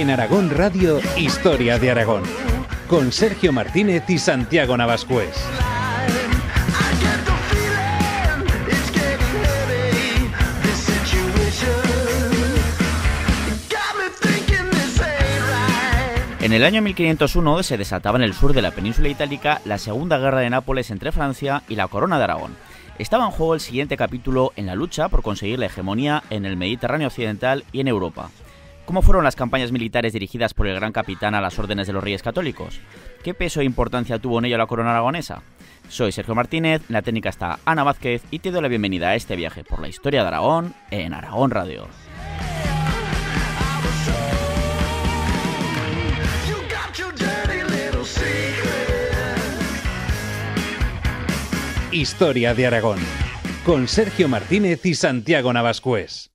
en Aragón Radio Historia de Aragón, con Sergio Martínez y Santiago Navascués. En el año 1501 se desataba en el sur de la península itálica la Segunda Guerra de Nápoles entre Francia y la Corona de Aragón. Estaba en juego el siguiente capítulo en la lucha por conseguir la hegemonía en el Mediterráneo Occidental y en Europa. ¿Cómo fueron las campañas militares dirigidas por el gran capitán a las órdenes de los reyes católicos? ¿Qué peso e importancia tuvo en ello la corona aragonesa? Soy Sergio Martínez, la técnica está Ana Vázquez y te doy la bienvenida a este viaje por la historia de Aragón en Aragón Radio. Historia de Aragón con Sergio Martínez y Santiago Navascués.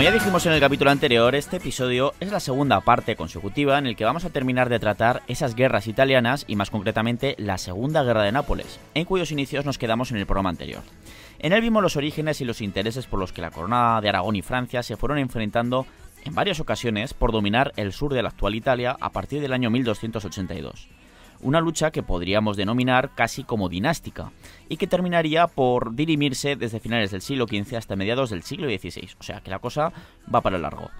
Como ya dijimos en el capítulo anterior, este episodio es la segunda parte consecutiva en el que vamos a terminar de tratar esas guerras italianas y más concretamente la Segunda Guerra de Nápoles, en cuyos inicios nos quedamos en el programa anterior. En él vimos los orígenes y los intereses por los que la corona de Aragón y Francia se fueron enfrentando en varias ocasiones por dominar el sur de la actual Italia a partir del año 1282 una lucha que podríamos denominar casi como dinástica, y que terminaría por dirimirse desde finales del siglo XV hasta mediados del siglo XVI, o sea que la cosa va para largo.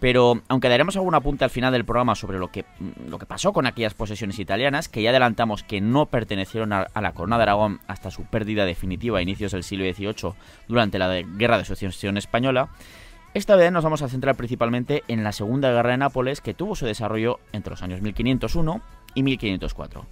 Pero aunque daremos algún apunte al final del programa sobre lo que, mm, lo que pasó con aquellas posesiones italianas, que ya adelantamos que no pertenecieron a, la Corona de Aragón hasta su pérdida definitiva a inicios del siglo XVIII durante la Guerra de Sucesión Española, esta vez nos vamos a centrar principalmente en la Segunda Guerra de Nápoles, que tuvo su desarrollo entre los años 1501 y 1504.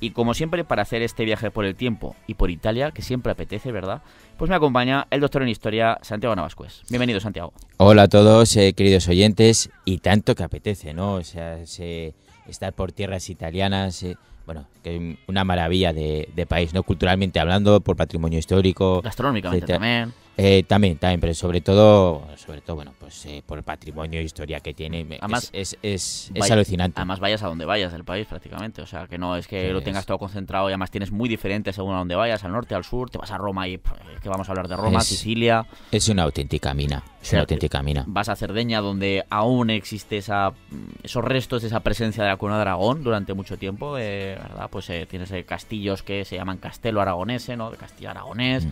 Y como siempre, para hacer este viaje por el tiempo y por Italia, que siempre apetece, ¿verdad? Pues me acompaña el doctor en historia, Santiago Navascués. Bienvenido, Santiago. Hola a todos, eh, queridos oyentes, y tanto que apetece, ¿no? O sea, estar por tierras italianas, eh, bueno, que es una maravilla de, país, ¿no? Culturalmente hablando, por patrimonio histórico. Gastronómicamente también eh, también, también, pero sobre todo, sobre todo, bueno, pues eh, por el patrimonio e historia que tiene, además, es, es, es, alucinante. Además, vayas a donde vayas del país prácticamente, o sea, que no es que lo tengas todo concentrado y además tienes muy diferente según a donde vayas, al norte, al sur, te vas a Roma y que vamos a hablar de Roma, Sicilia. Es una auténtica mina, es una auténtica mina. Vas a Cerdeña donde aún existe esa, esos restos, de esa presencia de la cuna de Aragón durante mucho tiempo, eh, Pues tienes castillos que se llaman Castelo Aragonese, ¿no? De Castillo Aragonés. Mm.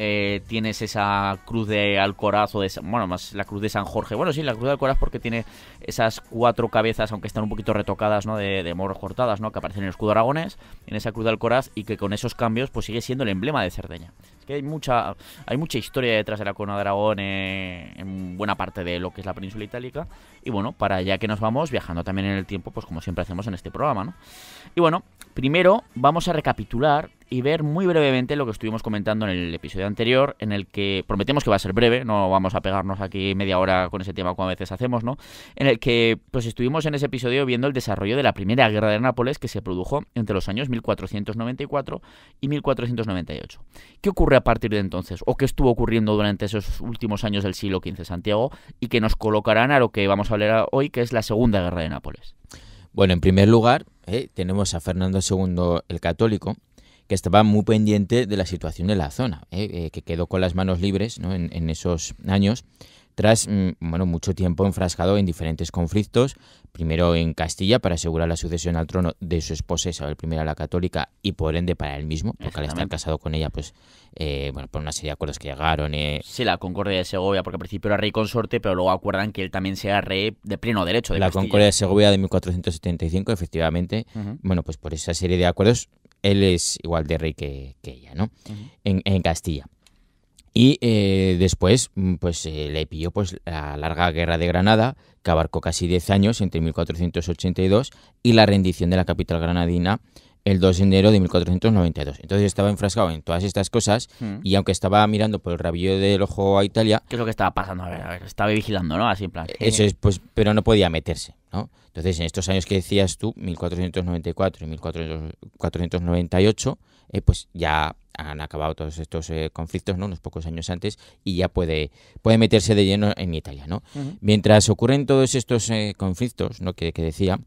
Eh, tienes esa cruz de Alcoraz o de, bueno, más la cruz de San Jorge. Bueno, sí, la cruz de Alcoraz porque tiene esas cuatro cabezas, aunque están un poquito retocadas, ¿no? De, morros cortadas, ¿no? Que aparecen en el escudo aragones, en esa cruz de Alcoraz y que con esos cambios pues sigue siendo el emblema de Cerdeña. Es que hay mucha, hay mucha historia detrás de la corona de Aragón eh, en buena parte de lo que es la península itálica. Y bueno, para allá que nos vamos viajando también en el tiempo, pues como siempre hacemos en este programa, ¿no? Y bueno, Primero, vamos a recapitular y ver muy brevemente lo que estuvimos comentando en el episodio anterior, en el que prometemos que va a ser breve, no vamos a pegarnos aquí media hora con ese tema como a veces hacemos, ¿no? En el que pues estuvimos en ese episodio viendo el desarrollo de la primera guerra de Nápoles que se produjo entre los años 1494 y 1498. ¿Qué ocurre a partir de entonces o qué estuvo ocurriendo durante esos últimos años del siglo XV Santiago y que nos colocarán a lo que vamos a hablar hoy, que es la segunda guerra de Nápoles? Bueno, en primer lugar, ¿eh? tenemos a Fernando II el Católico, que estaba muy pendiente de la situación de la zona, ¿eh? Eh, que quedó con las manos libres en esos años tras mm, bueno, mucho tiempo enfrascado en diferentes conflictos, primero en Castilla para asegurar la sucesión al trono de su esposa Isabel I la Católica y por ende para él mismo, porque al estar casado con ella, pues eh, bueno, por una serie de acuerdos que llegaron. Eh. Sí, la Concordia de Segovia, porque al principio era rey consorte, pero luego acuerdan que él también sea rey de pleno derecho. De la Concordia de Segovia de 1475, efectivamente, bueno, pues por esa serie de acuerdos, él es igual de rey que, ella, ¿no? en, en Castilla. Y eh, después mm, pues, eh, le pilló pues, la larga guerra de Granada, que abarcó casi 10 años entre 1482 y la rendición de la capital granadina el 2 de enero de 1492. Entonces estaba enfrascado en todas estas cosas hmm. y aunque estaba mirando por el rabillo del ojo a Italia... ¿Qué es lo que estaba pasando? ver, estaba vigilando, ¿no? Así en plan... Eh, eso eh. es, pues, pero no podía meterse, ¿no? Entonces en estos años que decías tú, 1494 y 1498, eh, pues ya han acabado todos estos conflictos, ¿no? Unos pocos años antes y ya puede, puede meterse de lleno en Italia, ¿no? Mientras ocurren todos estos conflictos, ¿no? Que, que decía,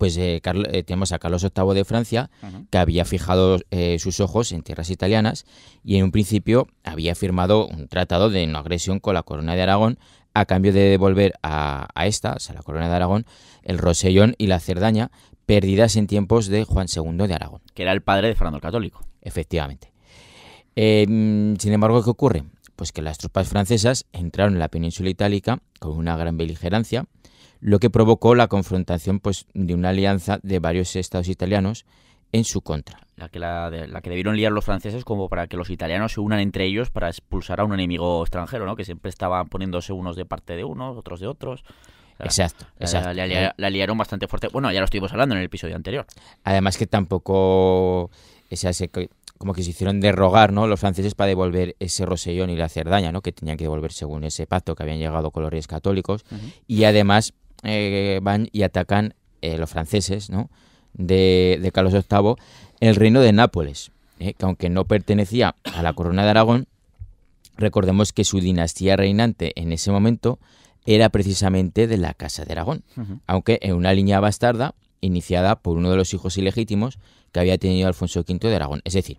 pues eh, eh, tenemos a Carlos VIII de Francia, que había fijado eh, sus ojos en tierras italianas y en un principio había firmado un tratado de no agresión con la corona de Aragón a cambio de devolver a, a esta, o sea, la corona de Aragón, el Rosellón y la Cerdaña, perdidas en tiempos de Juan II de Aragón. Que era el padre de Fernando el Católico. Efectivamente. Em, sin embargo, ¿qué ocurre? Pues que las tropas francesas entraron en la península itálica con una gran beligerancia, lo que provocó la confrontación pues, de una alianza de varios estados italianos en su contra. La que, la, debieron liar los franceses como para que los italianos se unan entre ellos para expulsar a un enemigo extranjero, ¿no? Que siempre estaban poniéndose unos de parte de unos, otros de otros. exacto, la, liaron bastante fuerte. Bueno, ya lo estuvimos hablando en el episodio anterior. Además que tampoco... como que se hicieron derrogar ¿no? los franceses para devolver ese Rosellón y la Cerdaña, ¿no? que tenían que devolver según ese pacto que habían llegado con los reyes católicos. Y además eh, van y atacan eh, los franceses ¿no? de, Carlos VIII el reino de Nápoles, eh, que aunque no pertenecía a la corona de Aragón, recordemos que su dinastía reinante en ese momento era precisamente de la Casa de Aragón, aunque en una línea bastarda iniciada por uno de los hijos ilegítimos que había tenido Alfonso V de Aragón. Es decir,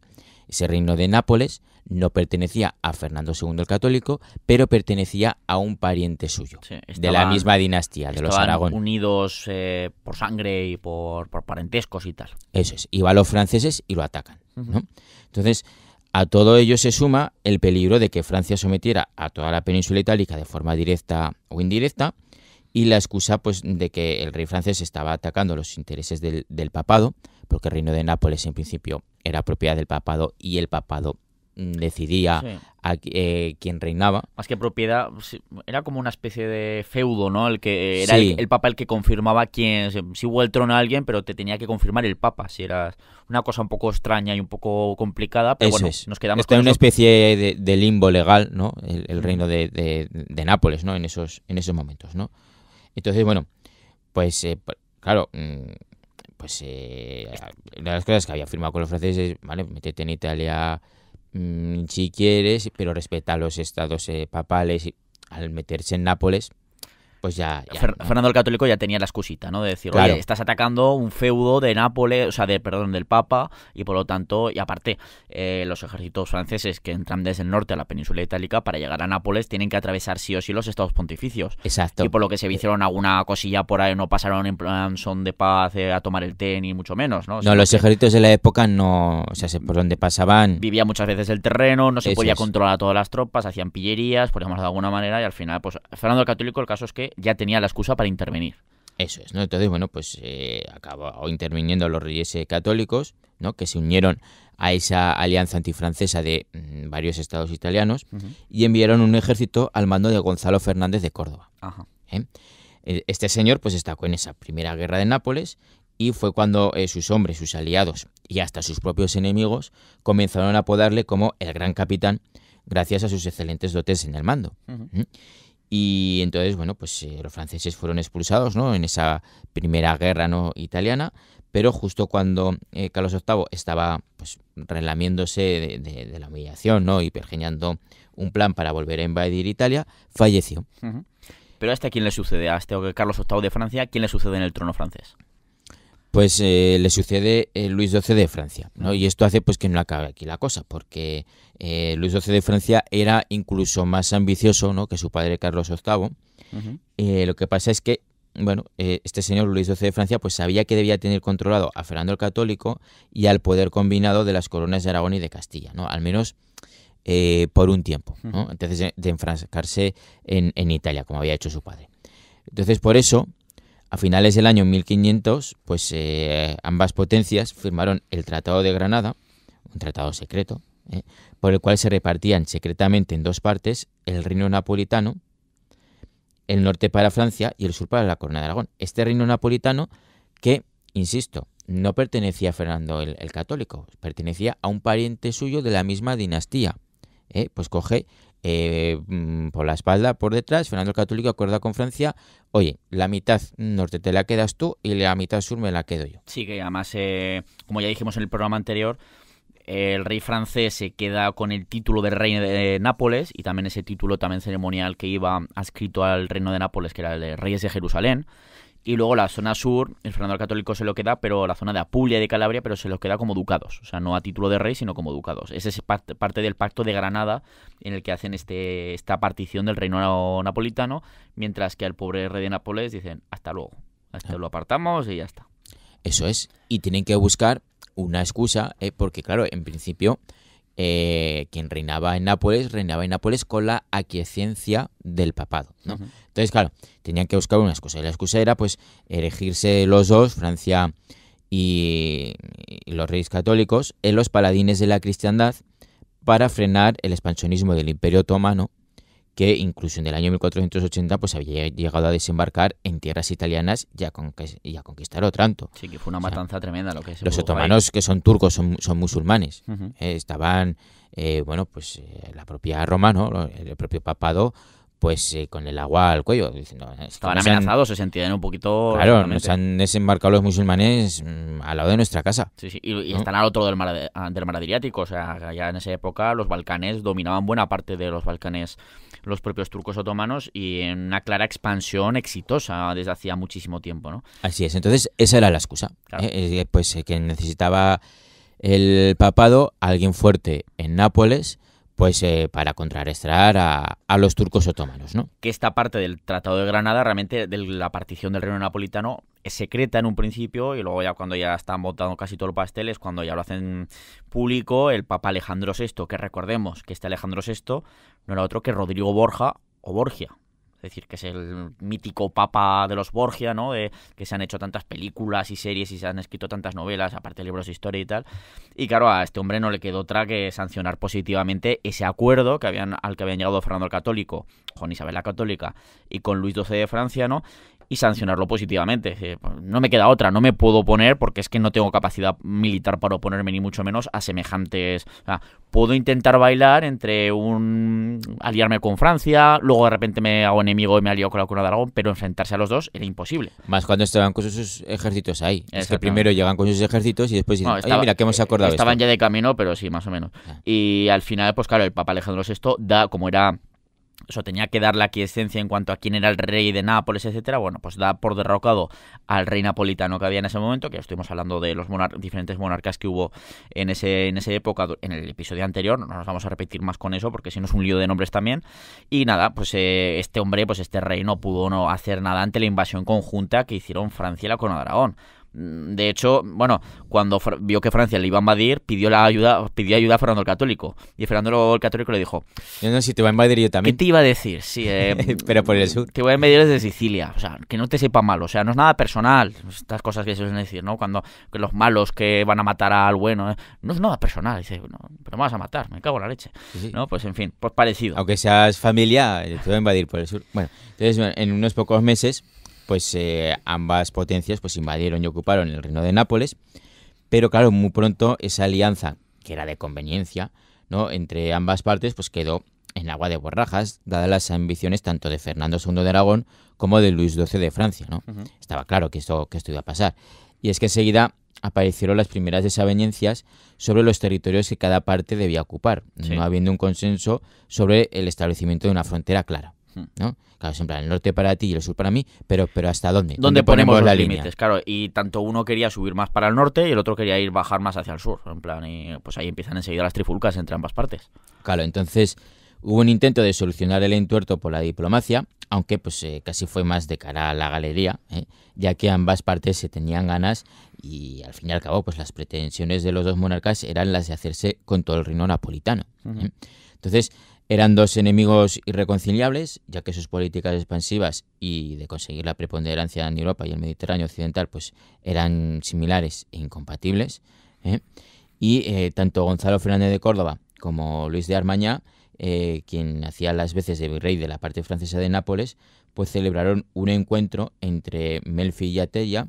ese reino de Nápoles no pertenecía a Fernando II el Católico, pero pertenecía a un pariente suyo, de la misma dinastía, de los Aragón. Unidos eh, por sangre y por, por, parentescos y tal. Eso es, y a los franceses y lo atacan. Entonces, a todo ello se suma el peligro de que Francia sometiera a toda la península itálica de forma directa o indirecta, y la excusa pues, de que el rey francés estaba atacando los intereses del, del papado, porque el reino de Nápoles en principio era propiedad del papado y el papado mm, decidía a eh, quién reinaba. Más que propiedad, era como una especie de feudo, ¿no? El que era el, papa el que confirmaba quién, si hubo el trono a alguien, pero te tenía que confirmar el papa, si era una cosa un poco extraña y un poco complicada, pero bueno, nos quedamos Está en una especie de, limbo legal, ¿no? El, reino de, Nápoles, ¿no? En esos, en esos momentos, ¿no? Entonces, bueno, pues eh, claro, mm, pues eh, una de las cosas que había firmado con los franceses, vale, métete en Italia mm, si quieres, pero respeta los estados eh, papales. al meterse en Nápoles, pues ya, Fernando el Católico ya tenía la excusita, ¿no? De decir, estás atacando un feudo de Nápoles, o sea, de, perdón, del Papa, y por lo tanto, y aparte, eh, los ejércitos franceses que entran desde el norte a la península itálica para llegar a Nápoles tienen que atravesar sí o sí los estados pontificios. Exacto. Y por lo que se hicieron alguna cosilla por ahí, no pasaron en plan son de paz eh, a tomar el té, ni mucho menos, ¿no? no, los ejércitos de la época no, o sea, por donde pasaban. Vivía muchas veces el terreno, no se podía controlar a todas las tropas, hacían pillerías, por ejemplo, de alguna manera, y al final, pues, Fernando el Católico, el caso es que ya tenía la excusa para intervenir. Eso es, ¿no? Entonces, bueno, pues eh, acabó interviniendo los reyes eh, católicos, ¿no? Que se unieron a esa alianza antifrancesa de mm, varios estados italianos y enviaron un ejército al mando de Gonzalo Fernández de Córdoba. ¿eh? Este señor, pues, destacó en esa primera guerra de Nápoles y fue cuando sus hombres, sus aliados y hasta sus propios enemigos comenzaron a apodarle como el gran capitán gracias a sus excelentes dotes en el mando. Y entonces, bueno, pues eh, los franceses fueron expulsados ¿no? en esa primera guerra ¿no? italiana, pero justo cuando eh, Carlos VIII estaba pues, relamiéndose de, la humillación ¿no? y pergeñando un plan para volver a invadir Italia, falleció. Pero hasta este quién le sucede, ¿Hasta este Carlos VIII de Francia, ¿quién le sucede en el trono francés? pues eh, le sucede eh, Luis XII de Francia, ¿no? Y esto hace pues que no acabe aquí la cosa, porque eh, Luis XII de Francia era incluso más ambicioso, ¿no? Que su padre Carlos VIII. lo que pasa es que, bueno, este señor Luis XII de Francia pues sabía que debía tener controlado a Fernando el Católico y al poder combinado de las coronas de Aragón y de Castilla, ¿no? Al menos por un tiempo, ¿no? Antes de, enfrancarse en Italia, como había hecho su padre. Entonces, por eso a finales del año 1500, pues eh, ambas potencias firmaron el Tratado de Granada, un tratado secreto, eh, por el cual se repartían secretamente en dos partes el reino napolitano, el norte para Francia y el sur para la Corona de Aragón. Este reino napolitano que, insisto, no pertenecía a Fernando el, Católico, pertenecía a un pariente suyo de la misma dinastía. Eh, pues coge eh, mm, por la espalda, por detrás. Fernando el Católico acuerda con Francia, oye, la mitad norte te la quedas tú y la mitad sur me la quedo yo. Sí, que además, eh, como ya dijimos en el programa anterior, eh, el rey francés se queda con el título de rey de Nápoles y también ese título también ceremonial que iba adscrito al reino de Nápoles, que era el de Reyes de Jerusalén. Y luego la zona sur, el Fernando el Católico se lo queda, pero la zona de Apulia y de Calabria, pero se los queda como ducados. O sea, no a título de rey, sino como ducados. Ese es parte del pacto de Granada en el que hacen este, esta partición del reino napolitano, mientras que al pobre rey de Nápoles dicen hasta luego. Hasta ah. lo apartamos y ya está. Eso es. Y tienen que buscar una excusa, eh, porque claro, en principio eh, quien reinaba en Nápoles, reinaba en Nápoles con la aquiescencia del papado. ¿no? Entonces, claro, tenían que buscar una excusa. Y la excusa era, pues, erigirse los dos, Francia y los reyes católicos, en los paladines de la cristiandad para frenar el expansionismo del Imperio Otomano que incluso en el año 1480 pues había llegado a desembarcar en tierras italianas y a, conquistar a conquistar Otranto. Sí, que fue una matanza tremenda lo que se Los otomanos que son turcos son, musulmanes. Eh, estaban, eh, bueno, pues eh, la propia Roma, El propio papado pues con el agua al cuello. Estaban amenazados, se sentían un poquito... Claro, nos han desembarcado los musulmanes mm, al lado de nuestra casa. Sí, sí, y, están al otro del del mar Adriático, o sea, ya en esa época los Balcanes dominaban buena parte de los Balcanes los propios turcos otomanos y en una clara expansión exitosa desde hacía muchísimo tiempo. ¿no? Así es, entonces esa era la excusa, ¿eh? Eh, pues eh, que necesitaba el papado alguien fuerte en Nápoles pues para contrarrestar a, a, los turcos otomanos, ¿no? Que esta parte del Tratado de Granada, realmente de la partición del reino napolitano, eh, secreta en un principio y luego ya cuando ya están votando casi todo el pastel es cuando ya lo hacen público el Papa Alejandro VI, que recordemos que este Alejandro VI no era otro que Rodrigo Borja o Borgia. Es decir, que es el mítico papa de los Borgia, ¿no? De, que se han hecho tantas películas y series y se han escrito tantas novelas, aparte de libros de historia y tal. Y claro, a este hombre no le quedó otra que sancionar positivamente ese acuerdo que habían, al que habían llegado Fernando el Católico, con Isabel la Católica y con Luis XII de Francia, ¿no? y sancionarlo positivamente. Pues, no me queda otra, no me puedo oponer porque es que no tengo capacidad militar para oponerme ni mucho menos a semejantes... puedo intentar bailar entre un... aliarme con Francia, luego de repente me hago enemigo y me alío con la cuna de Aragón, pero enfrentarse a los dos era imposible. Más cuando estaban con sus ejércitos ahí. Es que primero llegan con sus ejércitos y después mira, que hemos acordado Estaban ya de camino, pero sí, más o menos. Ah. Y al final, pues claro, el Papa Alejandro VI da, como era eso tenía que dar la esencia en cuanto a quién era el rey de Nápoles, etcétera. Bueno, pues da por derrocado al rey napolitano que había en ese momento, que estuvimos hablando de los diferentes monarcas que hubo en ese en esa época, en el episodio anterior. No nos vamos a repetir más con eso, porque si no es un lío de nombres también. Y nada, pues eh, este hombre, pues este rey no pudo no hacer nada ante la invasión conjunta que hicieron Francia y la Corona de Aragón. Mm, de hecho, bueno, cuando vio que Francia le iba a invadir, pidió la ayuda, pidió ayuda a Fernando el Católico. Y Fernando el Católico le dijo: No, no, si te va a invadir yo también. ¿Qué te iba a decir? Sí, eh, pero por el sur. Te voy a invadir desde Sicilia. O sea, que no te sepa mal. O sea, no es nada personal. Estas cosas que se suelen decir, ¿no? Cuando los malos que van a matar al bueno. Eh. No es nada personal. Dice, pero me vas a matar, me cago en la leche. ¿No? Pues en fin, pues parecido. Aunque seas familia, eh, te va a invadir por el sur. Bueno, entonces, en unos pocos meses pues eh, ambas potencias pues invadieron y ocuparon el reino de Nápoles, pero claro, muy pronto esa alianza, que era de conveniencia, ¿no? entre ambas partes, pues quedó en agua de borrajas, dadas las ambiciones tanto de Fernando II de Aragón como de Luis XII de Francia. ¿no? Estaba claro que esto, que esto iba a pasar. Y es que enseguida aparecieron las primeras desavenencias sobre los territorios que cada parte debía ocupar, no habiendo un consenso sobre el establecimiento de una frontera clara. Hmm. Claro, siempre el norte para ti y el sur para mí, pero, pero ¿hasta dónde? ¿Dónde, ponemos, los límites? Claro, y tanto uno quería subir más para el norte y el otro quería ir bajar más hacia el sur. En plan, y pues ahí empiezan enseguida las trifulcas entre ambas partes. Claro, entonces hubo un intento de solucionar el entuerto por la diplomacia, aunque pues eh, casi fue más de cara a la galería, ¿eh? ya que ambas partes se tenían ganas y al fin y al cabo pues las pretensiones de los dos monarcas eran las de hacerse con todo el reino napolitano. ¿eh? Entonces, eran dos enemigos irreconciliables, ya que sus políticas expansivas y de conseguir la preponderancia en Europa y el Mediterráneo occidental pues eran similares e incompatibles. ¿eh? Y eh, tanto Gonzalo Fernández de Córdoba como Luis de Armaña, eh, quien hacía las veces de virrey de la parte francesa de Nápoles, pues celebraron un encuentro entre Melfi y Atella,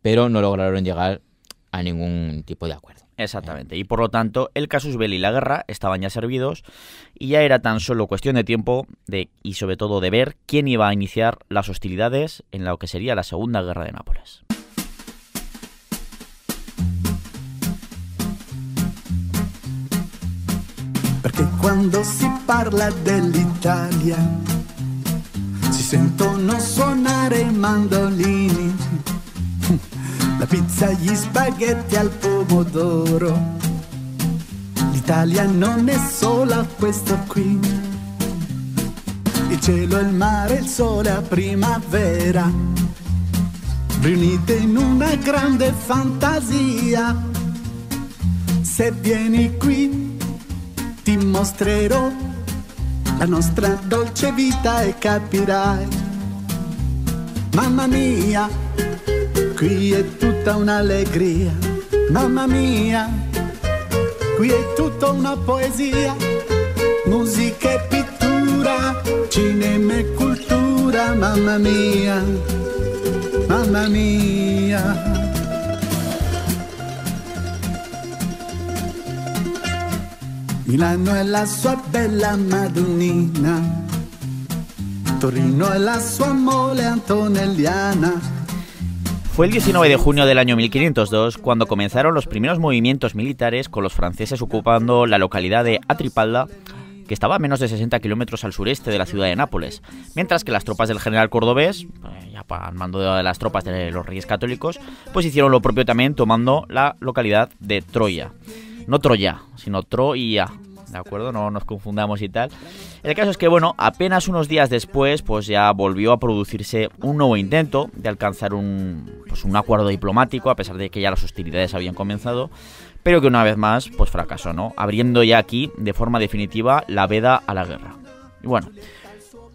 pero no lograron llegar a ningún tipo de acuerdo. Exactamente, y por lo tanto el casus belli y la guerra estaban ya servidos y ya era tan solo cuestión de tiempo de, y sobre todo de ver quién iba a iniciar las hostilidades en lo que sería la Segunda Guerra de Nápoles. Porque cuando se parla Italia si no suonare mandolini la pizza, gli spaghetti al pomodoro. L'Italia non è sola questo qui. Il cielo, il mare, il sole a primavera, riunite in una grande fantasia. Se vieni qui, ti mostrerò la nostra dolce vita e capirai. Mamma mia, Qui è tutta un'allegria, mamma mia. Qui è tutta una poesia, musica e pittura, cinema e cultura, mamma mia. Mamma mia. Milano è la sua bella Madonnina, Torino è la sua mole antonelliana. Fue el 19 de junio del año 1502 cuando comenzaron los primeros movimientos militares con los franceses ocupando la localidad de Atripalda, que estaba a menos de 60 kilómetros al sureste de la ciudad de Nápoles, mientras que las tropas del general cordobés, eh, ya el mando de las tropas de los reyes católicos, pues hicieron lo propio también tomando la localidad de Troya. No Troya, sino Troya, ¿de acuerdo? No nos confundamos y tal. El caso es que, bueno, apenas unos días después, pues ya volvió a producirse un nuevo intento de alcanzar un, pues, un acuerdo diplomático, a pesar de que ya las hostilidades habían comenzado, pero que una vez más, pues fracasó, ¿no? Abriendo ya aquí, de forma definitiva, la veda a la guerra. Y bueno,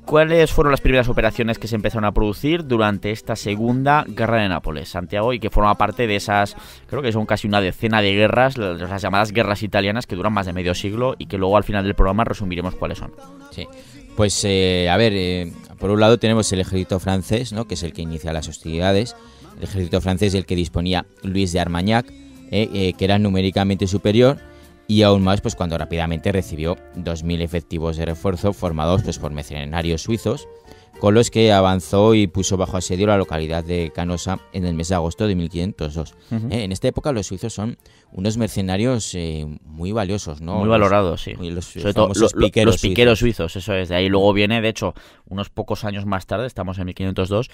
¿Cuáles fueron las primeras operaciones que se empezaron a producir durante esta segunda guerra de Nápoles, Santiago, y que forma parte de esas, creo que son casi una decena de guerras, las llamadas guerras italianas que duran más de medio siglo y que luego al final del programa resumiremos cuáles son? Sí, pues eh, a ver, eh, por un lado tenemos el ejército francés, ¿no? que es el que inicia las hostilidades, el ejército francés del que disponía Luis de Armagnac, eh, que era numéricamente superior y aún más pues cuando rápidamente recibió 2.000 efectivos de refuerzo formados pues, por mercenarios suizos, con los que avanzó y puso bajo asedio la localidad de Canosa en el mes de agosto de 1502. Eh, en esta época los suizos son unos mercenarios eh, muy valiosos, ¿no? Muy valorados, sí. los, Sobre todo, piqueros, los piqueros suizos. suizos. eso es. De ahí luego viene, de hecho, unos pocos años más tarde, estamos en 1502,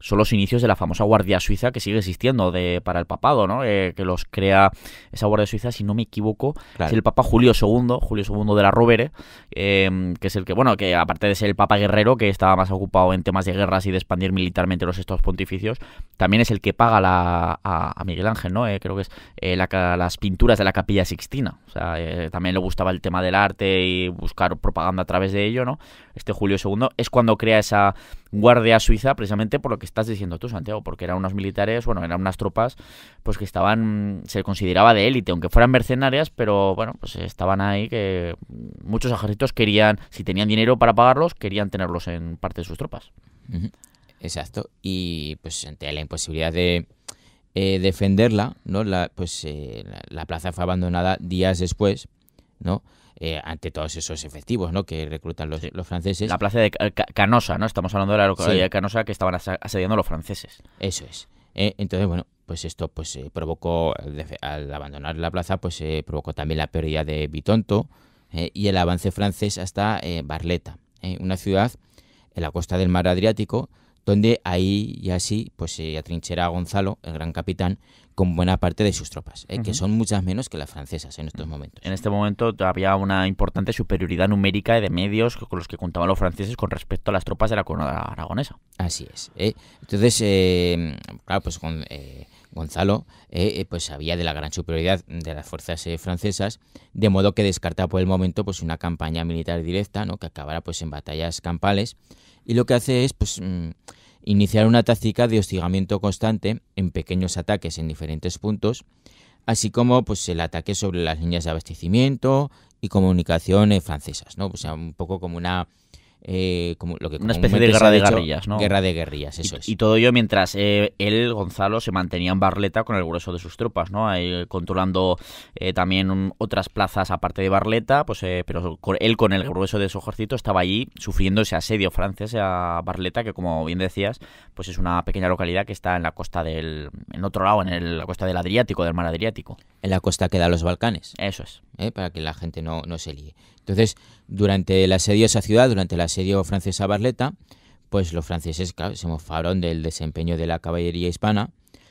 son los inicios de la famosa Guardia Suiza que sigue existiendo de, para el papado, ¿no? Eh, que los crea esa Guardia Suiza, si no me equivoco, es el Papa Julio II, Julio II de la Rovere, em, que es el que, bueno, que aparte de ser el Papa guerrero, que estaba más ocupado en temas de guerras y de expandir militarmente los estados pontificios, también es el que paga a, Miguel Ángel, ¿no? Eh, creo que es eh, las pinturas de la Capilla Sixtina. O sea, también le gustaba el tema del arte y buscar propaganda a través de ello, ¿no? Este Julio II es cuando crea esa Guardia Suiza, precisamente por lo que estás diciendo tú, Santiago, porque eran unos militares, bueno, eran unas tropas pues que estaban, se consideraba de élite, aunque fueran mercenarias, pero bueno, pues estaban ahí que muchos ejércitos querían, si tenían dinero para pagarlos, querían tenerlos en parte de sus tropas. Exacto, y pues ante la imposibilidad de eh, defenderla, ¿no? La, pues eh, la plaza fue abandonada días después, ¿no? Eh, ante todos esos efectivos ¿no? que reclutan los, franceses. La plaza de Canosa, ¿no? Estamos hablando de la localidad de Canosa que estaban asediando los franceses. Eso es. Eh, entonces, bueno, pues esto pues eh, provocó, al abandonar la plaza, pues provocó también la pérdida de Bitonto y el avance francés hasta Barleta, una ciudad en la costa del mar Adriático, donde ahí y así pues se atrinchera Gonzalo, el gran capitán, con buena parte de sus tropas, ¿eh? que son muchas menos que las francesas en estos momentos. En este momento había una importante superioridad numérica de medios con los que contaban los franceses con respecto a las tropas de la corona aragonesa. Así es. ¿eh? Entonces, eh, claro, pues con, Gonzalo pues sabía de la gran superioridad de las fuerzas francesas, de modo que descarta por el momento pues una campaña militar directa, ¿no? que acabara pues en batallas campales, y lo que hace es pues... Mm, iniciar una táctica de hostigamiento constante en pequeños ataques en diferentes puntos, así como pues, el ataque sobre las líneas de abastecimiento y comunicaciones francesas, ¿no? O sea, un poco como una eh, una especie de guerra de guerrillas, ¿no? Guerra de guerrillas, eso y, todo ello mientras eh, él, Gonzalo, se mantenía en Barleta con el grueso de sus tropas, ¿no? Eh, controlando también otras plazas aparte de Barleta, pues, pero él con el grueso de su ejército estaba allí sufriendo ese asedio francés a Barleta, que como bien decías, pues es una pequeña localidad que está en la costa del, en otro lado, en la costa del Adriático, del mar Adriático. En la costa que da los Balcanes. Eso es. Para que la gente no, se líe. Entonces, durante el asedio a esa ciudad, durante el asedio francés a Barleta, pues los franceses se mofaron del desempeño de la caballería hispana,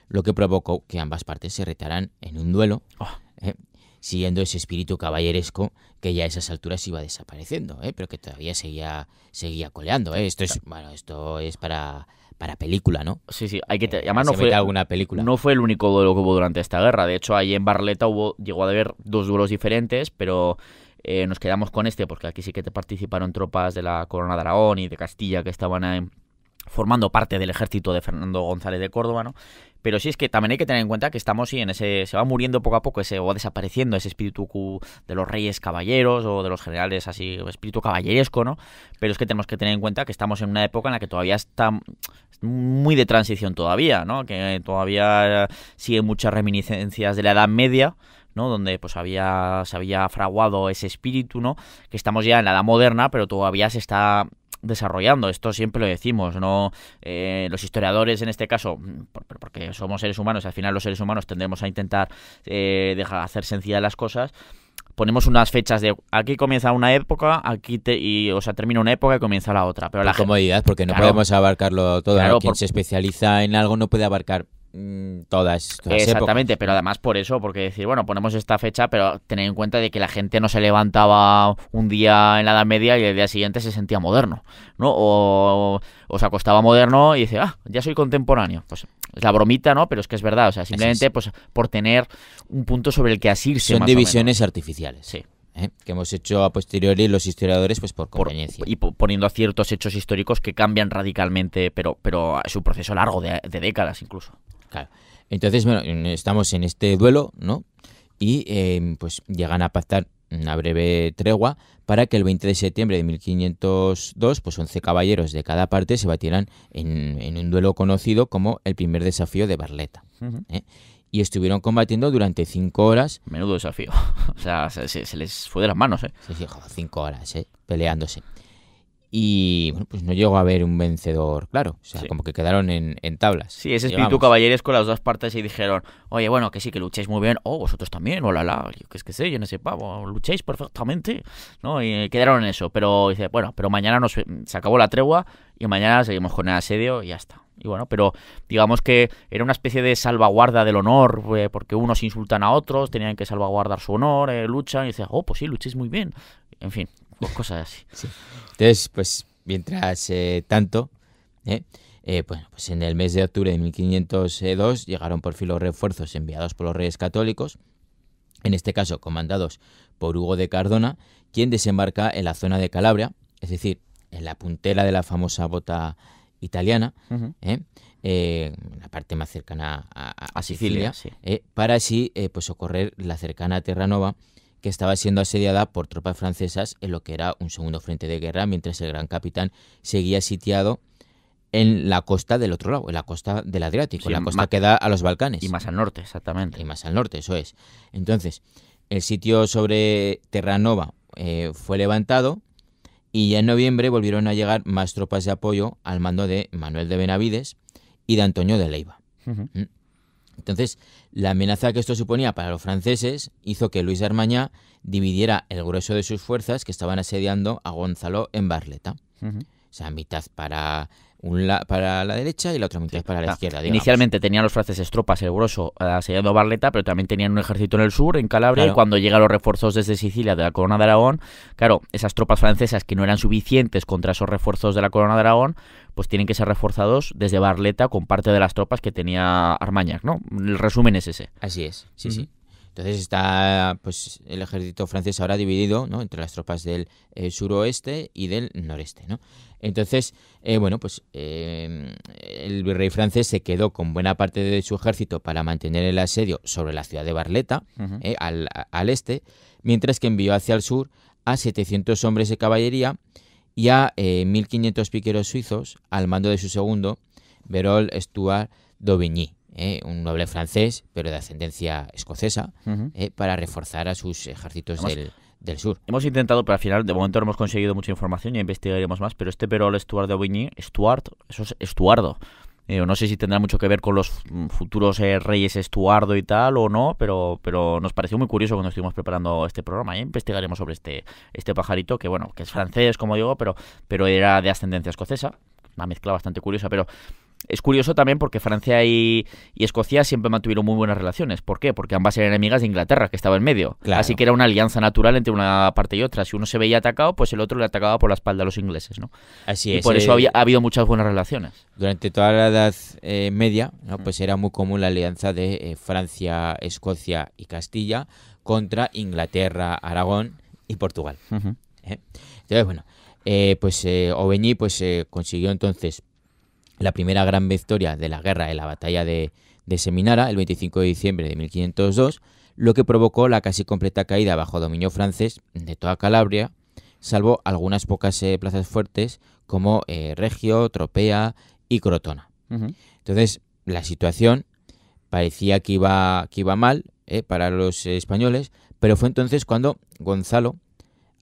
lo que provocó que ambas partes se retaran en un duelo, ah. ¿eh? siguiendo ese espíritu caballeresco que ya a esas alturas iba desapareciendo, ¿eh? pero que todavía seguía, seguía coleando. ¿eh? Esto, es, bueno, esto es para para película, ¿no? Sí, sí, hay que te... además no fue alguna película. No fue el único duelo que hubo durante esta guerra, de hecho ahí en Barleta hubo llegó a haber dos duelos diferentes, pero eh, nos quedamos con este porque aquí sí que participaron tropas de la Corona de Aragón y de Castilla que estaban formando parte del ejército de Fernando González de Córdoba, pero sí es que también hay que tener en cuenta que estamos sí, en ese se va muriendo poco a poco ese o va desapareciendo ese espíritu de los reyes caballeros o de los generales así espíritu caballeresco, ¿no? Pero es que tenemos que tener en cuenta que estamos en una época en la que todavía está muy de transición todavía, ¿no? Que todavía siguen muchas reminiscencias de la Edad Media. ¿no? donde pues había se había fraguado ese espíritu no que estamos ya en la edad moderna pero todavía se está desarrollando. Esto siempre lo decimos, ¿no? Eh, los historiadores, en este caso, porque somos seres humanos, al final los seres humanos tendremos a intentar eh, dejar hacer sencillas las cosas. Ponemos unas fechas de aquí comienza una época, aquí y o sea termina una época y comienza la otra. Pero la comodidad, porque no podemos abarcarlo todo. Quien se especializa en algo no puede abarcar Mm, todas Exactamente, pero además por eso, porque decir, bueno, ponemos esta fecha, pero tener en cuenta de que la gente no se levantaba un día en la Edad Media y el día siguiente se sentía moderno, ¿no? O, se acostaba moderno y dice, ah, ya soy contemporáneo. Pues es la bromita, ¿no? Pero es que es verdad, o sea, simplemente pues por tener un punto sobre el que asirse. Son divisiones artificiales. Sí. ¿eh? que hemos hecho a posteriori los historiadores pues por conveniencia. y poniendo a ciertos hechos históricos que cambian radicalmente, pero, pero es un proceso largo de décadas incluso. Entonces, bueno, estamos en este duelo, ¿no? Y em, pues llegan a pactar una breve tregua para que el 20 de septiembre de 1502, pues 11 caballeros de cada parte se batieran en, un duelo conocido como el primer desafío de Barleta. ¿eh? Y estuvieron combatiendo durante cinco horas. Menudo desafío. o sea, se, les fue de las manos, ¿eh? Sí, sí, cinco horas, ¿eh? Peleándose y bueno, pues no llegó a haber un vencedor, claro. O sea, como que quedaron en, tablas. Sí, ese espíritu caballeres caballeresco, las dos partes y dijeron, oye, bueno, que sí, que lucháis muy bien, oh, vosotros también, o oh, la la, que es que sé, yo no sé, pavo, luchéis perfectamente, ¿no? Y eh, quedaron en eso, pero dice, bueno, pero mañana mm, se acabó la tregua y mañana seguimos con el asedio y ya está. Y bueno, pero digamos que era una especie de salvaguarda del honor, eh, porque unos insultan a otros, tenían que salvaguardar su honor, eh, luchan, y dice, oh, pues sí, luchéis muy bien. En fin, pues cosas así. Entonces, pues mientras eh, tanto, ¿eh? Eh, bueno, pues en el mes de octubre de 1502 llegaron por fin los refuerzos enviados por los reyes católicos, en este caso comandados por Hugo de Cardona, quien desembarca en la zona de Calabria, es decir, en la puntera de la famosa bota italiana, en la parte más cercana a, Sicilia, para así pues socorrer la cercana Terranova que estaba siendo asediada por tropas francesas en lo que era un segundo frente de guerra, mientras el gran capitán seguía sitiado en la costa del otro lado, en la costa del Adriático, en la costa que da a los Balcanes. Y más al norte, exactamente. Y más al norte, eso es. Entonces, el sitio sobre Terranova eh, fue levantado y ya en noviembre volvieron a llegar más tropas de apoyo al mando de Manuel de Benavides y de Antonio de Leiva. Entonces, la amenaza que esto suponía para los franceses hizo que Luis de Armaña dividiera el grueso de sus fuerzas que estaban asediando a Gonzalo en Barleta. O sea, mitad para un para la derecha y la otra mitad para la izquierda. Inicialmente tenían los franceses tropas, el grosso, eh, asediando Barleta, pero también tenían un ejército en el sur, en Calabria, y cuando llegan los refuerzos desde Sicilia de la Corona de Aragón, claro, esas tropas francesas que no eran suficientes contra esos refuerzos de la Corona de Aragón, pues tienen que ser reforzados desde Barleta con parte de las tropas que tenía Armañac, ¿no? El resumen es ese. Así es, sí, sí. Entonces está pues el ejército francés ahora dividido ¿no? entre las tropas del eh, suroeste y del noreste. ¿no? Entonces, eh, bueno, pues eh, el virrey francés se quedó con buena parte de su ejército para mantener el asedio sobre la ciudad de Barleta, eh, al, este, mientras que envió hacia el sur a 700 hombres de caballería y a 1.500 piqueros suizos al mando de su segundo, Verol Stuart d'Aubigny. un noble francés, pero de ascendencia escocesa, para reforzar a sus ejércitos del, del sur. Hemos intentado, pero al final de momento no hemos conseguido mucha información y investigaremos más, pero este Perol Stuart de Wigny, Stuart, eso es Estuardo. Eh, no sé si tendrá mucho que ver con los mm, futuros eh, reyes Estuardo y tal o no, pero, pero nos pareció muy curioso cuando estuvimos preparando este programa. Y investigaremos sobre este, este pajarito, que bueno, que es francés, como digo, pero, pero era de ascendencia escocesa. Una mezcla bastante curiosa, pero es curioso también porque Francia y, Escocia siempre mantuvieron muy buenas relaciones. ¿Por qué? Porque ambas eran enemigas de Inglaterra, que estaba en medio. Así que era una alianza natural entre una parte y otra. Si uno se veía atacado, pues el otro le atacaba por la espalda a los ingleses, ¿no? Así es. Y por eh, eso había, ha habido muchas buenas relaciones. Durante toda la Edad eh, Media, mm. pues era muy común la alianza de eh, Francia, Escocia y Castilla contra Inglaterra, Aragón y Portugal. Entonces, bueno, pues Obeñi pues, consiguió entonces la primera gran victoria de la guerra en la batalla de, Seminara, el 25 de diciembre de 1502, lo que provocó la casi completa caída bajo dominio francés de toda Calabria, salvo algunas pocas eh, plazas fuertes como eh, Regio, Tropea y Crotona. Entonces, la situación parecía que iba, que iba mal eh, para los españoles, pero fue entonces cuando Gonzalo,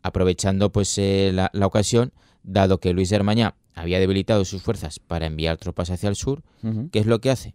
aprovechando pues, la ocasión, dado que Luis de Armañá había debilitado sus fuerzas para enviar tropas hacia el sur, ¿qué es lo que hace?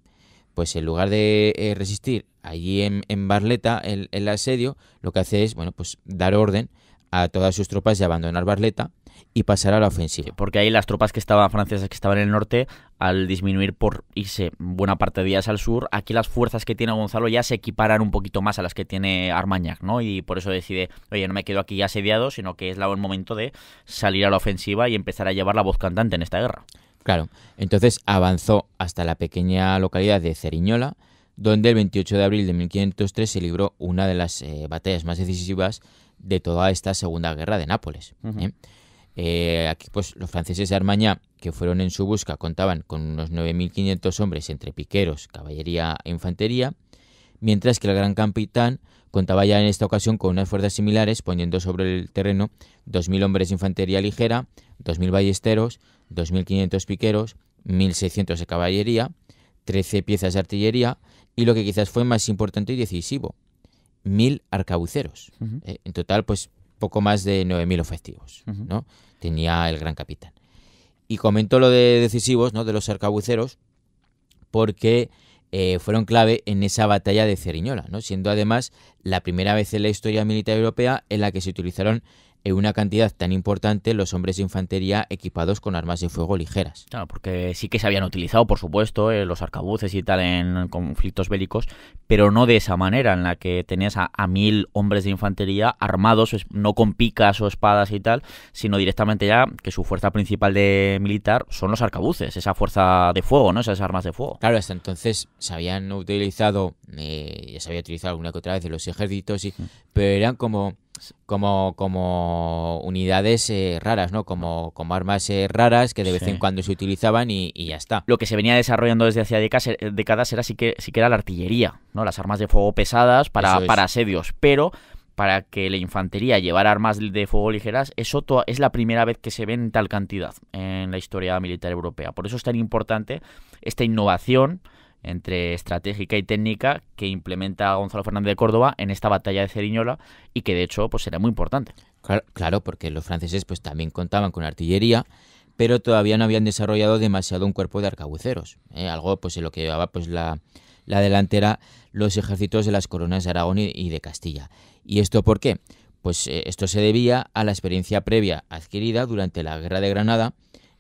Pues en lugar de eh, resistir allí en, Barleta el, el, asedio, lo que hace es, bueno, pues dar orden a todas sus tropas de abandonar Barleta y pasar a la ofensiva. porque ahí las tropas que estaban francesas que estaban en el norte, al disminuir por irse buena parte de días al sur, aquí las fuerzas que tiene Gonzalo ya se equiparan un poquito más a las que tiene Armagnac, ¿no? Y por eso decide, oye, no me quedo aquí asediado, sino que es el momento de salir a la ofensiva y empezar a llevar la voz cantante en esta guerra. Claro, entonces avanzó hasta la pequeña localidad de Ceriñola, donde el 28 de abril de 1503 se libró una de las eh, batallas más decisivas de toda esta Segunda Guerra de Nápoles. Eh, aquí pues los franceses de Armaña que fueron en su busca contaban con unos 9.500 hombres entre piqueros, caballería e infantería, mientras que el gran capitán contaba ya en esta ocasión con unas fuerzas similares, poniendo sobre el terreno 2.000 hombres de infantería ligera, 2.000 ballesteros, 2.500 piqueros, 1.600 de caballería, 13 piezas de artillería y lo que quizás fue más importante y decisivo, 1.000 arcabuceros. Eh, en total, pues poco más de 9.000 efectivos, ¿no? Tenía el gran capitán. Y comentó lo de decisivos, ¿no? De los arcabuceros, porque eh, fueron clave en esa batalla de Ceriñola, ¿no? Siendo además la primera vez en la historia militar europea en la que se utilizaron en una cantidad tan importante los hombres de infantería equipados con armas de fuego ligeras. Claro, porque sí que se habían utilizado, por supuesto, eh, los arcabuces y tal en conflictos bélicos, pero no de esa manera en la que tenías a, mil hombres de infantería armados, no con picas o espadas y tal, sino directamente ya que su fuerza principal de militar son los arcabuces, esa fuerza de fuego, ¿no? Esas armas de fuego. Claro, hasta entonces se habían utilizado, eh, ya se había utilizado alguna que otra vez en los ejércitos, y, pero eran como como, como unidades eh, raras, ¿no? Como, como armas eh, raras que de vez en cuando se utilizaban y, ya está. Lo que se venía desarrollando desde hacía décadas, eh, era sí que, sí era la artillería, ¿no? Las armas de fuego pesadas para, para asedios, pero para que la infantería llevara armas de fuego ligeras, eso es la primera vez que se ve en tal cantidad en la historia militar europea. Por eso es tan importante esta innovación entre estratégica y técnica que implementa Gonzalo Fernández de Córdoba en esta batalla de Ceriñola y que de hecho pues será muy importante. Claro, porque los franceses pues también contaban con artillería, pero todavía no habían desarrollado demasiado un cuerpo de arcabuceros, ¿eh? algo pues en lo que llevaba pues la, delantera los ejércitos de las coronas de Aragón y, de Castilla. ¿Y esto por qué? Pues eh, esto se debía a la experiencia previa adquirida durante la Guerra de Granada,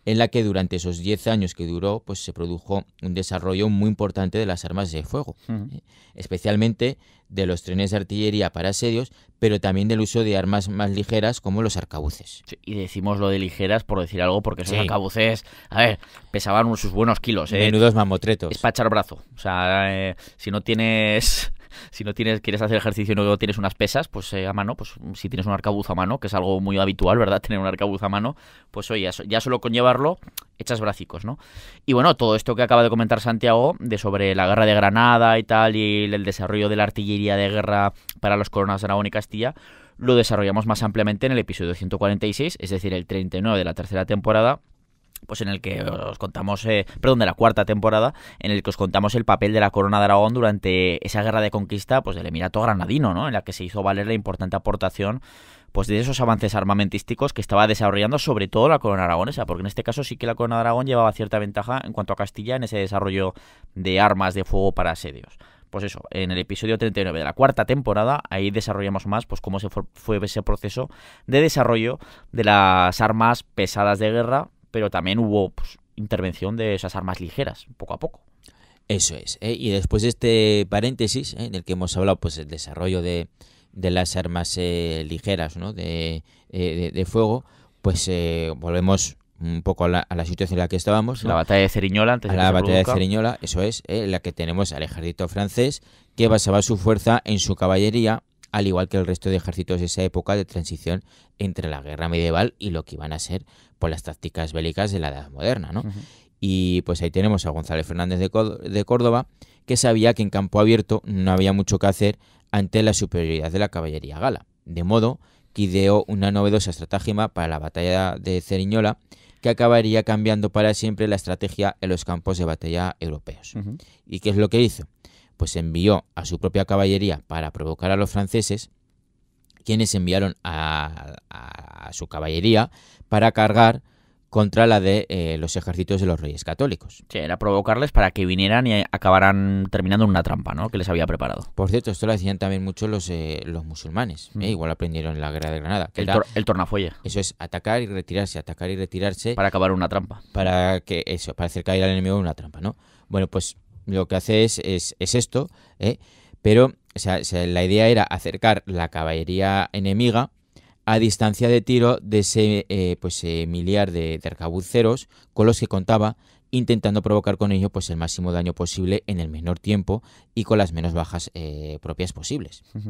en la que durante esos 10 años que duró, pues se produjo un desarrollo muy importante de las armas de fuego, eh, especialmente de los trenes de artillería para asedios, pero también del uso de armas más ligeras como los arcabuces. y decimos lo de ligeras por decir algo, porque esos arcabuces, a ver, pesaban sus buenos kilos. Eh. Menudos mamotretos. Es para brazo. O sea, eh, si no tienes si no tienes, quieres hacer ejercicio y no tienes unas pesas, pues eh, a mano, pues si tienes un arcabuz a mano, que es algo muy habitual, ¿verdad? Tener un arcabuz a mano, pues oye, ya solo con llevarlo, echas bracicos ¿no? Y bueno, todo esto que acaba de comentar Santiago de sobre la guerra de Granada y tal, y el desarrollo de la artillería de guerra para los coronas de Aragón y Castilla, lo desarrollamos más ampliamente en el episodio 146, es decir, el 39 de la tercera temporada pues en el que os contamos, eh, perdón, de la cuarta temporada, en el que os contamos el papel de la corona de Aragón durante esa guerra de conquista pues del Emirato Granadino, ¿no? En la que se hizo valer la importante aportación pues de esos avances armamentísticos que estaba desarrollando sobre todo la corona aragonesa, porque en este caso sí que la corona de Aragón llevaba cierta ventaja en cuanto a Castilla en ese desarrollo de armas de fuego para asedios pues eso, en el episodio 39 de la cuarta temporada, ahí desarrollamos más pues cómo se fue ese proceso de desarrollo de las armas pesadas de guerra pero también hubo pues, intervención de esas armas ligeras, poco a poco. Eso es. ¿eh? Y después de este paréntesis ¿eh? en el que hemos hablado, pues el desarrollo de, las armas eh, ligeras ¿no? Eh, de, de, fuego, pues volvemos un poco a la, situación en la que estábamos. La batalla de Ceriñola, antes la batalla de Ceriñola, eso es, en la que tenemos al ejército francés que basaba su fuerza en su caballería al igual que el resto de ejércitos de esa época de transición entre la guerra medieval y lo que iban a ser por pues, las tácticas bélicas de la Edad Moderna. ¿no? Y pues ahí tenemos a González Fernández de, Córdoba, que sabía que en campo abierto no había mucho que hacer ante la superioridad de la caballería gala, de modo que ideó una novedosa estratagema para la batalla de Ceriñola, que acabaría cambiando para siempre la estrategia en los campos de batalla europeos. ¿Y qué es lo que hizo? pues envió a su propia caballería para provocar a los franceses, quienes enviaron a, su caballería para cargar contra la de eh, los ejércitos de los reyes católicos. Sí, era provocarles para que vinieran y acabaran terminando en una trampa, ¿no? Que les había preparado. Por cierto, esto lo hacían también mucho los, eh, los musulmanes. ¿eh? Mm. igual aprendieron en la guerra de Granada. Que el, era, Eso es atacar y retirarse, atacar y retirarse. Para acabar una trampa. Para que eso, para hacer caer al enemigo en una trampa, ¿no? Bueno, pues lo que hace es, es, esto, ¿eh? pero la idea era acercar la caballería enemiga a distancia de tiro de ese eh, pues, eh, miliar de, arcabuceros con los que contaba, intentando provocar con ello pues, el máximo daño posible en el menor tiempo y con las menos bajas propias posibles. O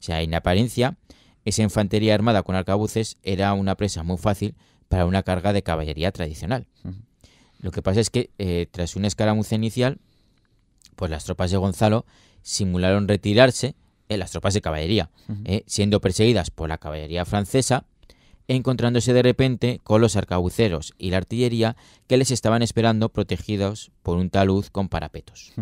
sea, en apariencia, esa infantería armada con arcabuces era una presa muy fácil para una carga de caballería tradicional. Lo que pasa es que tras una escaramuza inicial, pues las tropas de Gonzalo simularon retirarse, en eh, las tropas de caballería, eh, siendo perseguidas por la caballería francesa, encontrándose de repente con los arcabuceros y la artillería que les estaban esperando protegidos por un talud con parapetos.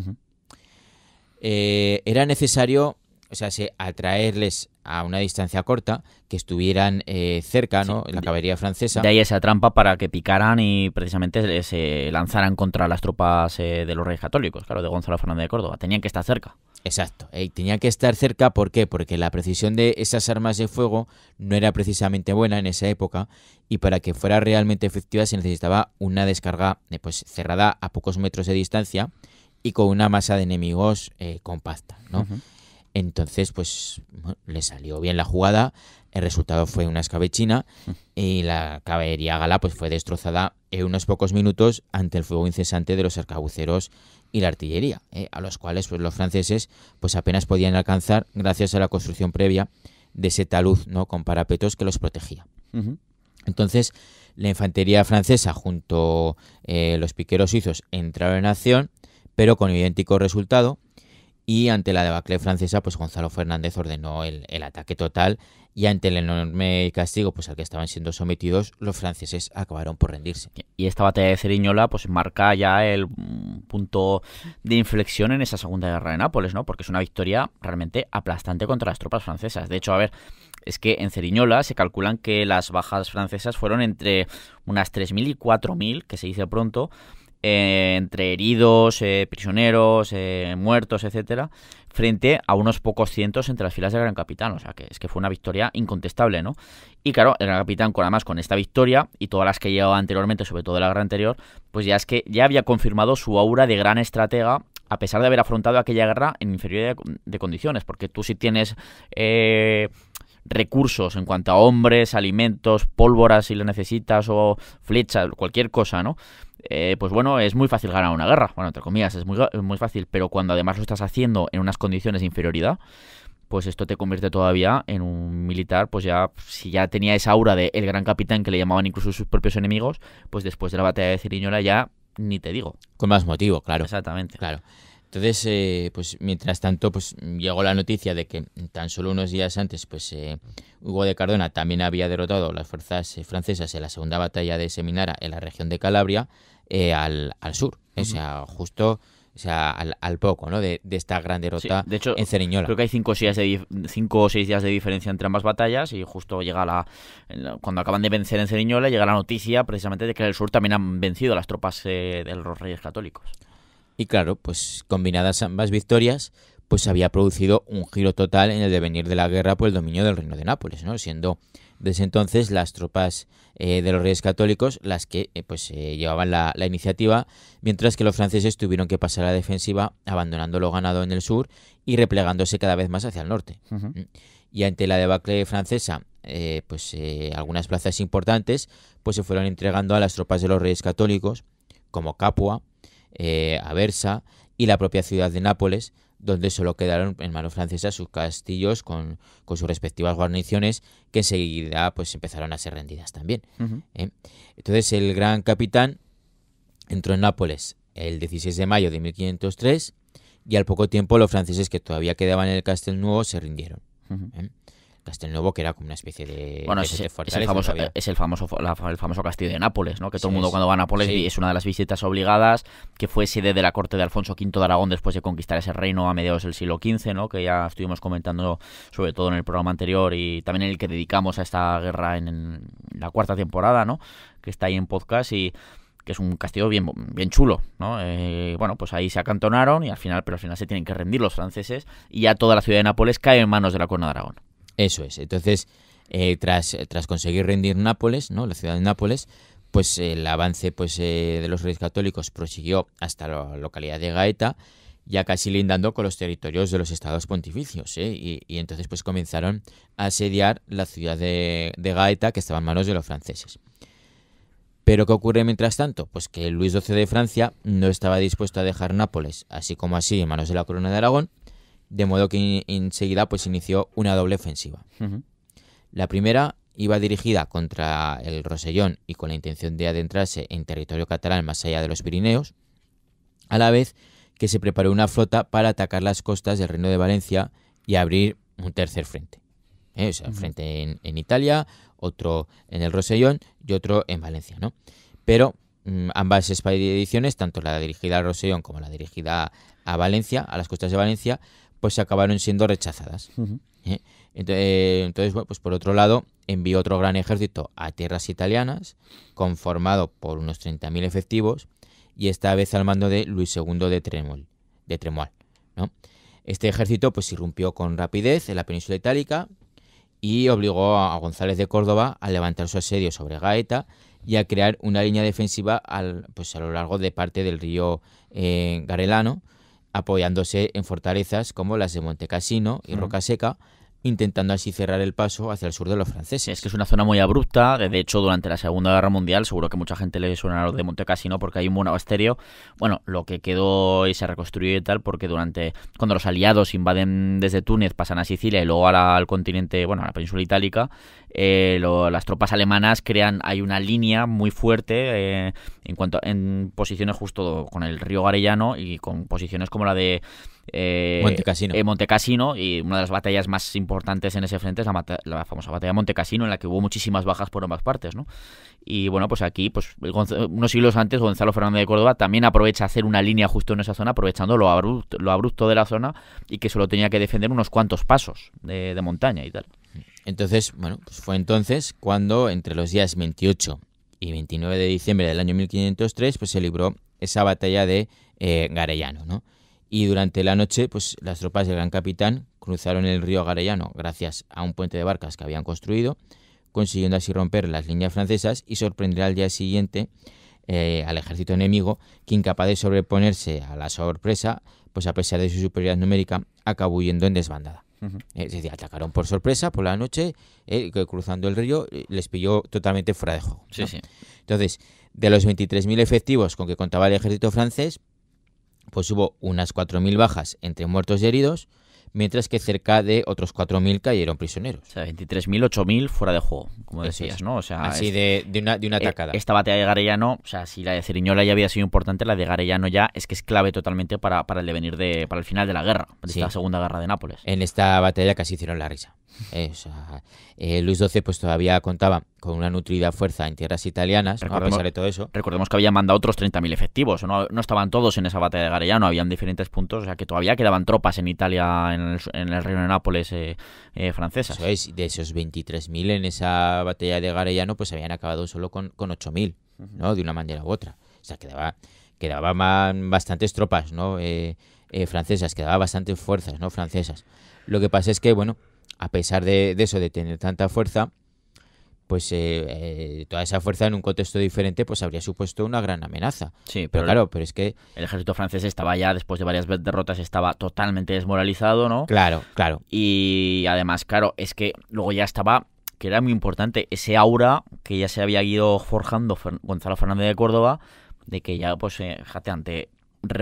Eh, era necesario o sea, atraerles a una distancia corta, que estuvieran eh, cerca, ¿no? En La caballería francesa. De ahí esa trampa para que picaran y precisamente se lanzaran contra las tropas eh, de los reyes católicos, claro, de Gonzalo Fernández de Córdoba. Tenían que estar cerca. Exacto, Y tenían que estar cerca, ¿por qué? Porque la precisión de esas armas de fuego no era precisamente buena en esa época y para que fuera realmente efectiva se necesitaba una descarga eh, pues, cerrada a pocos metros de distancia y con una masa de enemigos eh, compacta, ¿no? Entonces, pues le salió bien la jugada, el resultado fue una escabechina mm. y la caballería gala pues fue destrozada en unos pocos minutos ante el fuego incesante de los arcabuceros y la artillería, ¿eh? a los cuales pues, los franceses pues apenas podían alcanzar gracias a la construcción previa de ese taluz, ¿no? con parapetos que los protegía. Entonces, la infantería francesa junto a eh, los piqueros suizos entraron en acción, pero con idéntico resultado, y ante la debacle francesa, pues Gonzalo Fernández ordenó el, ataque total y ante el enorme castigo pues, al que estaban siendo sometidos, los franceses acabaron por rendirse. Y esta batalla de Ceriñola pues, marca ya el mm, punto de inflexión en esa Segunda Guerra de Nápoles, ¿no? porque es una victoria realmente aplastante contra las tropas francesas. De hecho, a ver, es que en Ceriñola se calculan que las bajas francesas fueron entre unas 3.000 y 4.000, que se dice pronto, eh, entre heridos, eh, prisioneros, eh, muertos, etcétera, frente a unos pocos cientos entre las filas del Gran Capitán. O sea, que es que fue una victoria incontestable, ¿no? Y claro, el Gran Capitán, con, además con esta victoria y todas las que llevaba anteriormente, sobre todo la guerra anterior, pues ya es que ya había confirmado su aura de gran estratega a pesar de haber afrontado aquella guerra en inferioridad de, condiciones, porque tú si tienes eh, recursos en cuanto a hombres, alimentos, pólvora si lo necesitas o flechas, cualquier cosa, ¿no? Eh, pues bueno, es muy fácil ganar una guerra. Bueno, entre comillas, es muy, eh, muy fácil, pero cuando además lo estás haciendo en unas condiciones de inferioridad, pues esto te convierte todavía en un militar, pues ya, si ya tenía esa aura de el gran capitán que le llamaban incluso sus propios enemigos, pues después de la batalla de Ciriñola ya ni te digo. Con más motivo, claro. Exactamente. Claro. Entonces, eh, pues mientras tanto, pues llegó la noticia de que tan solo unos días antes, pues Hugo de Cardona también había derrotado las fuerzas francesas en la segunda batalla de Seminara en la región de Calabria, eh, al, sur. O sea, justo o sea, al, al poco, ¿no? De, esta gran derrota de hecho, en Ceriñola. Creo que hay cinco o, seis o días de diferencia entre ambas batallas y justo llega la, cuando acaban de vencer en Ceriñola llega la noticia precisamente de que el sur también han vencido las tropas eh, de los Reyes Católicos. Y claro, pues combinadas ambas victorias, pues había producido un giro total en el devenir de la guerra por el dominio del reino de Nápoles, ¿no? Siendo desde entonces las tropas eh, de los reyes católicos las que eh, pues, eh, llevaban la, iniciativa, mientras que los franceses tuvieron que pasar a la defensiva abandonando lo ganado en el sur y replegándose cada vez más hacia el norte. Mm. Y ante la debacle francesa, pues algunas plazas importantes pues, se fueron entregando a las tropas de los reyes católicos, como Capua, Aversa y la propia ciudad de Nápoles, donde solo quedaron en manos francesas sus castillos con, sus respectivas guarniciones, que enseguida pues, empezaron a ser rendidas también. ¿eh? Entonces el gran capitán entró en Nápoles el 16 de mayo de 1503 y al poco tiempo los franceses que todavía quedaban en el Castel Nuevo se rindieron. Nuevo que era como una especie de. Bueno, es, el famoso, es el famoso, el famoso castillo de Nápoles, ¿no? Que todo el mundo cuando va a Nápoles es una de las visitas obligadas, que fue sede de la corte de Alfonso V de Aragón después de conquistar ese reino a mediados del siglo XV, ¿no? Que ya estuvimos comentando, sobre todo en el programa anterior y también en el que dedicamos a esta guerra en, la cuarta temporada, ¿no? Que está ahí en podcast y que es un castillo bien, bien chulo, ¿no? Eh, bueno, pues ahí se acantonaron y al final, pero al final se tienen que rendir los franceses y ya toda la ciudad de Nápoles cae en manos de la corona de Aragón. Eso es. Entonces, eh, tras, conseguir rendir Nápoles, ¿no? la ciudad de Nápoles, pues eh, el avance pues, eh, de los reyes católicos prosiguió hasta la localidad de Gaeta, ya casi lindando con los territorios de los estados pontificios. Y, y, entonces pues comenzaron a asediar la ciudad de, de Gaeta, que estaba en manos de los franceses. Pero ¿qué ocurre mientras tanto? Pues que Luis XII de Francia no estaba dispuesto a dejar Nápoles, así como así, en manos de la corona de Aragón, de modo que enseguida pues inició una doble ofensiva. La primera iba dirigida contra el Rosellón y con la intención de adentrarse en territorio catalán más allá de los Pirineos, a la vez que se preparó una flota para atacar las costas del Reino de Valencia y abrir un tercer frente. es ¿eh? O frente en, Italia, otro en el Rosellón y otro en Valencia, Pero mm, ambas expediciones, tanto la dirigida al Rosellón como la dirigida a Valencia, a las costas de Valencia, pues acabaron siendo rechazadas. ¿Eh? Eh, entonces, pues por otro lado, envió otro gran ejército a tierras italianas, conformado por unos 30.000 efectivos, y esta vez al mando de Luis II de Tremol, Este ejército pues irrumpió con rapidez en la península itálica y obligó a González de Córdoba a levantar su asedio sobre Gaeta y a crear una línea defensiva al, pues, a lo largo de parte del río eh, Garelano, apoyándose en fortalezas como las de Montecasino y Seca, intentando así cerrar el paso hacia el sur de los franceses. Es que es una zona muy abrupta, de hecho durante la Segunda Guerra Mundial seguro que mucha gente le suena a lo de Cassino porque hay un monasterio, bueno, lo que quedó y se reconstruyó y tal, porque durante cuando los aliados invaden desde Túnez, pasan a Sicilia y luego al continente, bueno, a la península itálica, eh, las tropas alemanas crean, hay una línea muy fuerte eh, en cuanto en posiciones justo con el río Garellano y con posiciones como la de Montecasino. Eh, Montecasino. Eh, y una de las batallas más importantes en ese frente es la, famosa batalla de Montecasino en la que hubo muchísimas bajas por ambas partes, ¿no? Y bueno, pues aquí, pues unos siglos antes, Gonzalo Fernández de Córdoba también aprovecha hacer una línea justo en esa zona, aprovechando lo abrupto, de la zona y que solo tenía que defender unos cuantos pasos de, montaña y tal. Entonces, bueno, pues fue entonces cuando entre los días 28 y 29 de diciembre del año 1503, pues se libró esa batalla de eh, Garellano, ¿no? y durante la noche pues, las tropas del gran capitán cruzaron el río Garellano gracias a un puente de barcas que habían construido, consiguiendo así romper las líneas francesas y sorprender al día siguiente eh, al ejército enemigo, que incapaz de sobreponerse a la sorpresa, pues a pesar de su superioridad numérica, acabó huyendo en desbandada. Es decir, atacaron por sorpresa por la noche, eh, cruzando el río, eh, les pilló totalmente fuera de juego. Entonces, de los 23.000 efectivos con que contaba el ejército francés, pues hubo unas 4.000 bajas entre muertos y heridos, mientras que cerca de otros 4.000 cayeron prisioneros. O sea, 23.000, 8.000 fuera de juego, como decías, ¿no? O sea, Así de, de, una, de e, atacada. Esta batalla de Garellano, o sea, si la de Ceriñola ya había sido importante, la de Garellano ya es que es clave totalmente para, el devenir de, para el final de la guerra, de la segunda guerra de Nápoles. En esta batalla casi hicieron la risa. Eh, Luis XII pues todavía contaba con una nutrida fuerza en tierras italianas, recordemos, a pesar de todo eso. Recordemos que había mandado otros 30.000 efectivos, no, no, estaban todos en esa batalla de Garellano, habían diferentes puntos, o sea que todavía quedaban tropas en Italia, en el, en reino de Nápoles eh, eh, francesas. de esos 23.000 en esa batalla de Garellano, pues habían acabado solo con, con 8.000, ¿no? De una manera u otra. O sea, quedaba, quedaban bastantes tropas, ¿no? francesas, quedaban bastantes fuerzas, ¿no? Francesas. Lo que pasa es que, bueno, a pesar de, eso, de tener tanta fuerza, pues eh, eh, toda esa fuerza en un contexto diferente pues habría supuesto una gran amenaza. Sí, pero, claro, pero es que el ejército francés estaba ya después de varias derrotas estaba totalmente desmoralizado, ¿no? Claro, claro. Y además, claro, es que luego ya estaba que era muy importante ese aura que ya se había ido forjando Gonzalo Fernández de Córdoba de que ya pues fíjate eh,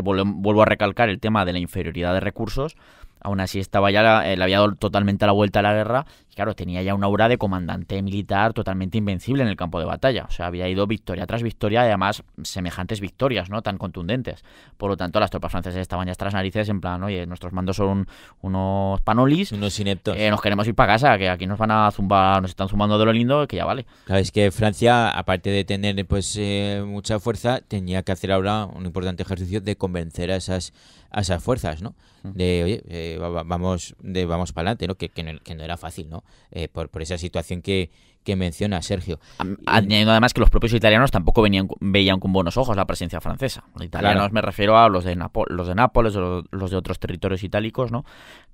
vuelvo a recalcar el tema de la inferioridad de recursos Aún así estaba ya, eh, le había dado totalmente la vuelta a la guerra. Y claro, tenía ya una aura de comandante militar totalmente invencible en el campo de batalla. O sea, había ido victoria tras victoria además semejantes victorias, ¿no? Tan contundentes. Por lo tanto, las tropas francesas estaban ya tras narices en plan, oye, nuestros mandos son unos panolis. Unos ineptos. Eh, nos queremos ir para casa, que aquí nos van a zumbar, nos están zumbando de lo lindo, que ya vale. Claro, es que Francia, aparte de tener pues eh, mucha fuerza, tenía que hacer ahora un importante ejercicio de convencer a esas, a esas fuerzas, ¿no? Mm. De, oye, vamos vamos para adelante, ¿no? Que, que ¿no? era fácil, ¿no? Eh, por, esa situación que, menciona Sergio. Añadiendo además que los propios italianos tampoco venían, veían con buenos ojos la presencia francesa. Los italianos me refiero a los de, los de Nápoles, los, de otros territorios itálicos, ¿no?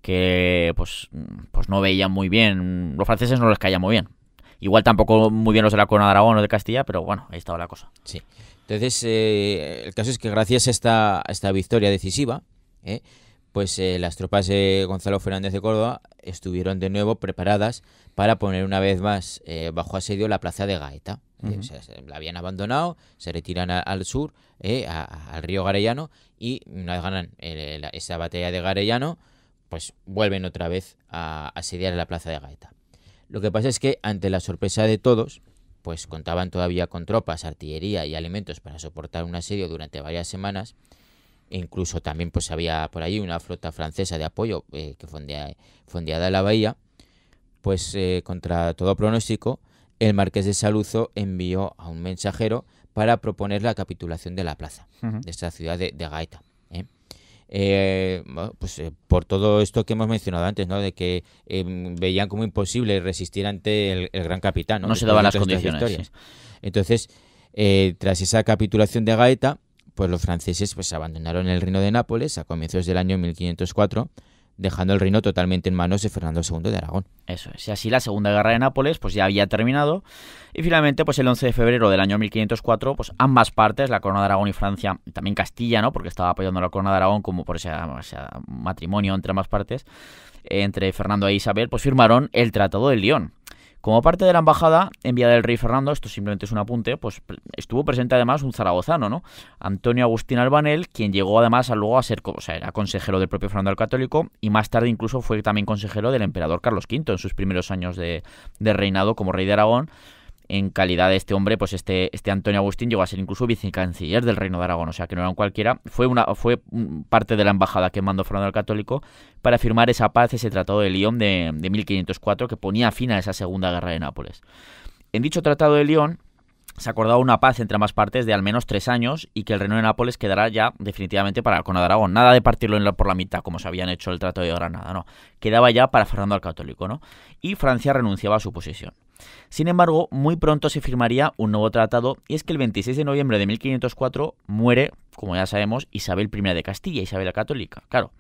Que pues, pues no veían muy bien, los franceses no les caían muy bien. Igual tampoco muy bien los de la Corona de Aragón o de Castilla, pero bueno, ahí estaba la cosa. Sí. Entonces, eh, el caso es que gracias a esta, esta victoria decisiva, ¿eh? pues eh, las tropas de Gonzalo Fernández de Córdoba estuvieron de nuevo preparadas para poner una vez más eh, bajo asedio la plaza de Gaeta. Eh, la habían abandonado, se retiran al sur, al río Garellano, y una vez ganan esa batalla de Garellano, pues vuelven otra vez a asediar la plaza de Gaeta. Lo que pasa es que, ante la sorpresa de todos, pues contaban todavía con tropas, artillería y alimentos para soportar un asedio durante varias semanas, Incluso también pues había por ahí una flota francesa de apoyo eh, que fondea, fondeada en la bahía. Pues eh, contra todo pronóstico, el marqués de Saluzo envió a un mensajero para proponer la capitulación de la plaza, de esta ciudad de, Gaeta. ¿eh? pues por todo esto que hemos mencionado antes, ¿no? De que veían como imposible resistir ante el, gran capitán, ¿no? se daban las condiciones. Entonces, tras esa capitulación de Gaeta, pues los franceses pues abandonaron el reino de Nápoles a comienzos del año 1504 dejando el reino totalmente en manos de Fernando II de Aragón. Eso es, y así la Segunda Guerra de Nápoles pues ya había terminado y finalmente pues el 11 de febrero del año 1504 pues ambas partes, la Corona de Aragón y Francia, también Castilla, ¿no? porque estaba apoyando la Corona de Aragón como por ese, matrimonio entre ambas partes, eh, entre Fernando e Isabel, pues firmaron el Tratado de León, como parte de la embajada enviada del rey Fernando, esto simplemente es un apunte, pues estuvo presente además un zaragozano, ¿no? Antonio Agustín Albanel, quien llegó además a luego a ser, o sea, era consejero del propio Fernando el Católico y más tarde incluso fue también consejero del emperador Carlos V en sus primeros años de reinado como rey de Aragón en calidad de este hombre, pues este, este Antonio Agustín llegó a ser incluso vicecanciller del Reino de Aragón, o sea que no era un cualquiera, fue, una, fue parte de la embajada que mandó Fernando el Católico para firmar esa paz, ese tratado de Lyon de, 1504 que ponía fin a esa segunda guerra de Nápoles. En dicho tratado de Lyon, se acordaba una paz entre ambas partes de al menos tres años y que el reino de Nápoles quedará ya definitivamente para el de Aragón. Nada de partirlo por la mitad, como se habían hecho el Tratado de Granada, no. Quedaba ya para Fernando el Católico, ¿no? Y Francia renunciaba a su posición. Sin embargo, muy pronto se firmaría un nuevo tratado y es que el 26 de noviembre de 1504 muere, como ya sabemos, Isabel I de Castilla, Isabel la Católica. Claro,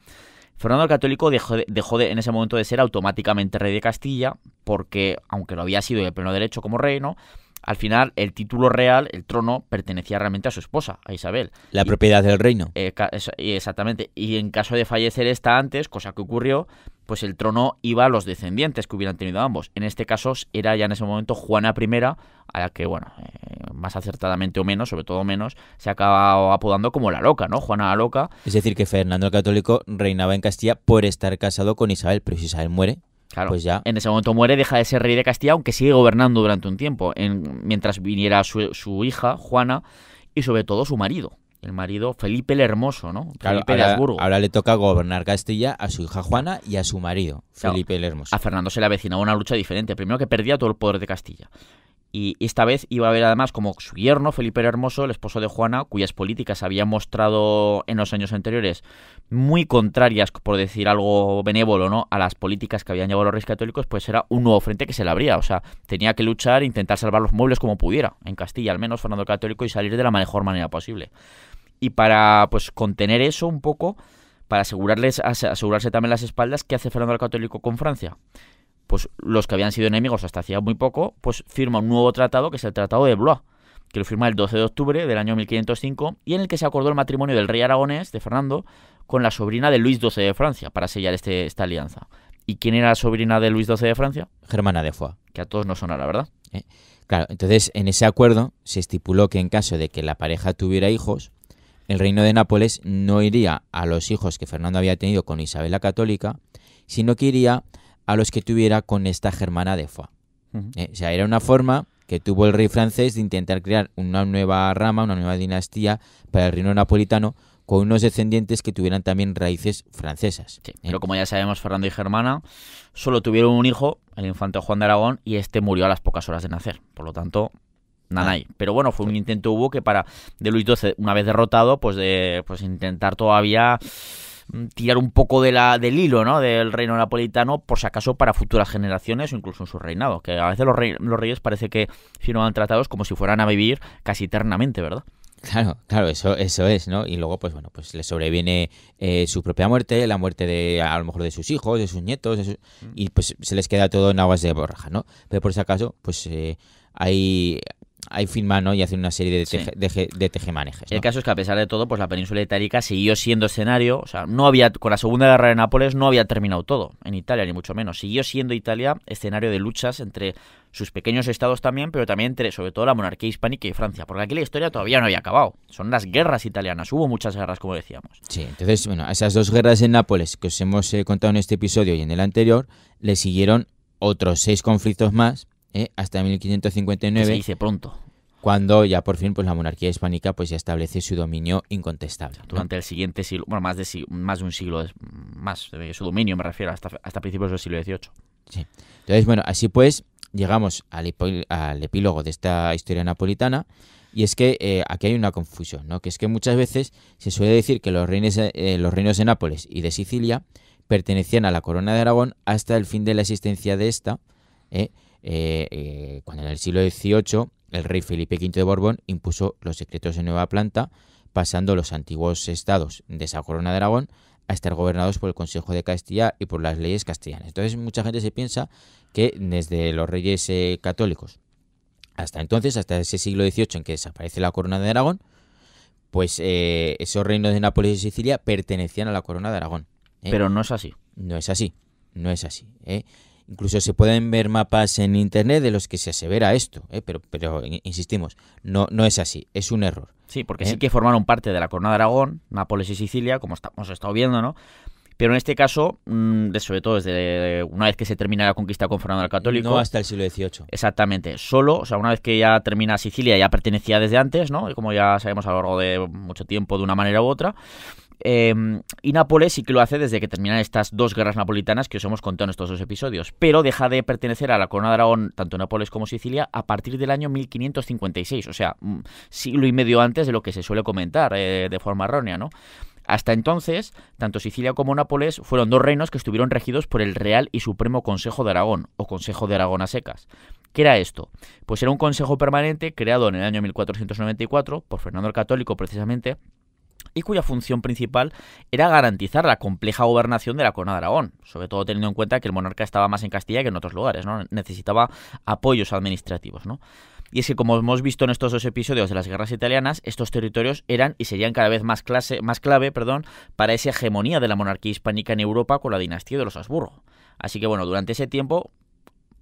Fernando el Católico dejó, de, en ese momento de ser automáticamente rey de Castilla porque, aunque lo había sido de pleno derecho como reino, al final el título real, el trono, pertenecía realmente a su esposa, a Isabel. La propiedad del reino. Eh, exactamente. Y en caso de fallecer esta antes, cosa que ocurrió, pues el trono iba a los descendientes que hubieran tenido ambos. En este caso era ya en ese momento Juana I, a la que, bueno, eh, más acertadamente o menos, sobre todo menos, se acaba apodando como la loca, ¿no? Juana la loca. Es decir, que Fernando el Católico reinaba en Castilla por estar casado con Isabel, pero si Isabel muere, pues ya. En ese momento muere, deja de ser rey de Castilla, aunque sigue gobernando durante un tiempo, en, mientras viniera su, hija, Juana, y sobre todo su marido, el marido Felipe el Hermoso, ¿no? Felipe ahora, de Ahora le toca gobernar Castilla a su hija Juana y a su marido, Felipe el Hermoso. A Fernando se le avecinaba una lucha diferente. Primero que perdía todo el poder de Castilla. Y esta vez iba a haber además como su yerno, Felipe el Hermoso, el esposo de Juana, cuyas políticas había mostrado en los años anteriores muy contrarias, por decir algo benévolo, ¿no? A las políticas que habían llevado los reyes católicos, pues era un nuevo frente que se le abría. O sea, tenía que luchar, e intentar salvar los muebles como pudiera, en Castilla al menos, Fernando el Católico, y salir de la mejor manera posible y para pues contener eso un poco, para asegurarles, asegurarse también las espaldas, ¿qué hace Fernando el Católico con Francia? Pues los que habían sido enemigos hasta hacía muy poco, pues firma un nuevo tratado que es el Tratado de Blois, que lo firma el 12 de octubre del año 1505 y en el que se acordó el matrimonio del rey aragonés, de Fernando, con la sobrina de Luis XII de Francia para sellar este, esta alianza. ¿Y quién era la sobrina de Luis XII de Francia? Germana de Foix. Que a todos nos la ¿verdad? Eh, claro, entonces en ese acuerdo se estipuló que en caso de que la pareja tuviera hijos, el reino de Nápoles no iría a los hijos que Fernando había tenido con Isabel la Católica, sino que iría a los que tuviera con esta germana de Foix. Eh, o sea, era una forma que tuvo el rey francés de intentar crear una nueva rama, una nueva dinastía para el reino napolitano con unos descendientes que tuvieran también raíces francesas. Eh, pero como ya sabemos, Fernando y Germana solo tuvieron un hijo, el infante Juan de Aragón, y este murió a las pocas horas de nacer. Por lo tanto, Nanay. Ah. Pero bueno, fue un intento hubo que para de Luis XII, una vez derrotado, pues de eh, pues intentar todavía mm, tirar un poco de la, del hilo ¿no? del reino napolitano, por si acaso para futuras generaciones o incluso en su reinado. Que a veces los, reyes parece que firman tratados como si fueran a vivir casi eternamente, ¿verdad? Claro, claro, eso, eso es, ¿no? Y luego, pues bueno, pues le sobreviene eh, su propia muerte, la muerte de a lo mejor de sus hijos, de sus nietos, mm. y pues se les queda todo en aguas de borraja, ¿no? Pero por si acaso, pues eh, hay, hay ¿no? y hace una serie de, tejemanejes. El caso es que a pesar de todo, pues la península itálica siguió siendo escenario, o sea, no había, con la Segunda Guerra de Nápoles no había terminado todo en Italia, ni mucho menos. Siguió siendo Italia escenario de luchas entre sus pequeños estados también, pero también entre, sobre todo, la monarquía hispánica y Francia, porque aquí la historia todavía no había acabado. Son las guerras italianas, hubo muchas guerras, como decíamos. Sí, entonces, bueno, esas dos guerras en Nápoles que os hemos eh, contado en este episodio y en el anterior, le siguieron otros seis conflictos más ¿eh? hasta 1559. se pronto. Cuando ya por fin pues, la monarquía hispánica pues, ya establece su dominio incontestable. Durante el siguiente siglo, bueno, más de, más de un siglo más, de su dominio me refiero, hasta, hasta principios del siglo XVIII. Sí. Entonces, bueno, así pues, llegamos al, epílogo de esta historia napolitana. Y es que eh, aquí hay una confusión, ¿no? Que es que muchas veces se suele decir que los reinos, eh, los reinos de Nápoles y de Sicilia pertenecían a la corona de Aragón hasta el fin de la existencia de esta, eh, eh, cuando en el siglo XVIII el rey Felipe V de Borbón impuso los secretos de Nueva Planta, pasando los antiguos estados de esa corona de Aragón a estar gobernados por el Consejo de Castilla y por las leyes castellanas. Entonces mucha gente se piensa que desde los reyes eh, católicos hasta entonces, hasta ese siglo XVIII en que desaparece la corona de Aragón, pues esos reinos de Nápoles y Sicilia pertenecían a la corona de Aragón. Pero no es así. No es así, no es así. Incluso se pueden ver mapas en Internet de los que se asevera esto, ¿eh? pero, pero insistimos, no, no es así, es un error. Sí, porque sí ¿eh? que formaron parte de la Corona de Aragón, Nápoles y Sicilia, como hemos estado viendo, ¿no? Pero en este caso, mm, sobre todo desde una vez que se termina la conquista con Fernando el Católico. No hasta el siglo XVIII. Exactamente. Solo, o sea, una vez que ya termina Sicilia, ya pertenecía desde antes, ¿no? Y como ya sabemos a lo largo de mucho tiempo, de una manera u otra. Em, y Nápoles sí que lo hace desde que terminan estas dos guerras napolitanas que os hemos contado en estos dos episodios, pero deja de pertenecer a la corona de Aragón, tanto Nápoles como Sicilia, a partir del año 1556, o sea, mm, siglo y medio antes de lo que se suele comentar eh, de forma errónea, ¿no? Hasta entonces, tanto Sicilia como Nápoles fueron dos reinos que estuvieron regidos por el Real y Supremo Consejo de Aragón, o Consejo de Aragón a secas. ¿Qué era esto? Pues era un consejo permanente creado en el año 1494 por Fernando el Católico precisamente, y cuya función principal era garantizar la compleja gobernación de la corona de Aragón, sobre todo teniendo en cuenta que el monarca estaba más en Castilla que en otros lugares, ¿no? necesitaba apoyos administrativos. ¿no? Y es que, como hemos visto en estos dos episodios de las guerras italianas, estos territorios eran y serían cada vez más, clase, más clave perdón, para esa hegemonía de la monarquía hispánica en Europa con la dinastía de los Habsburgo. Así que, bueno, durante ese tiempo,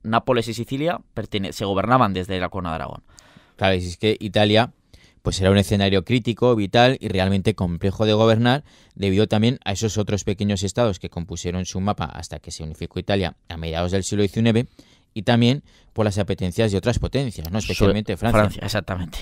Nápoles y Sicilia se gobernaban desde la corona de Aragón. Claro, y es que Italia pues era un escenario crítico, vital y realmente complejo de gobernar, debido también a esos otros pequeños estados que compusieron su mapa hasta que se unificó Italia a mediados del siglo XIX y también por las apetencias de otras potencias, no especialmente Francia. Francia exactamente.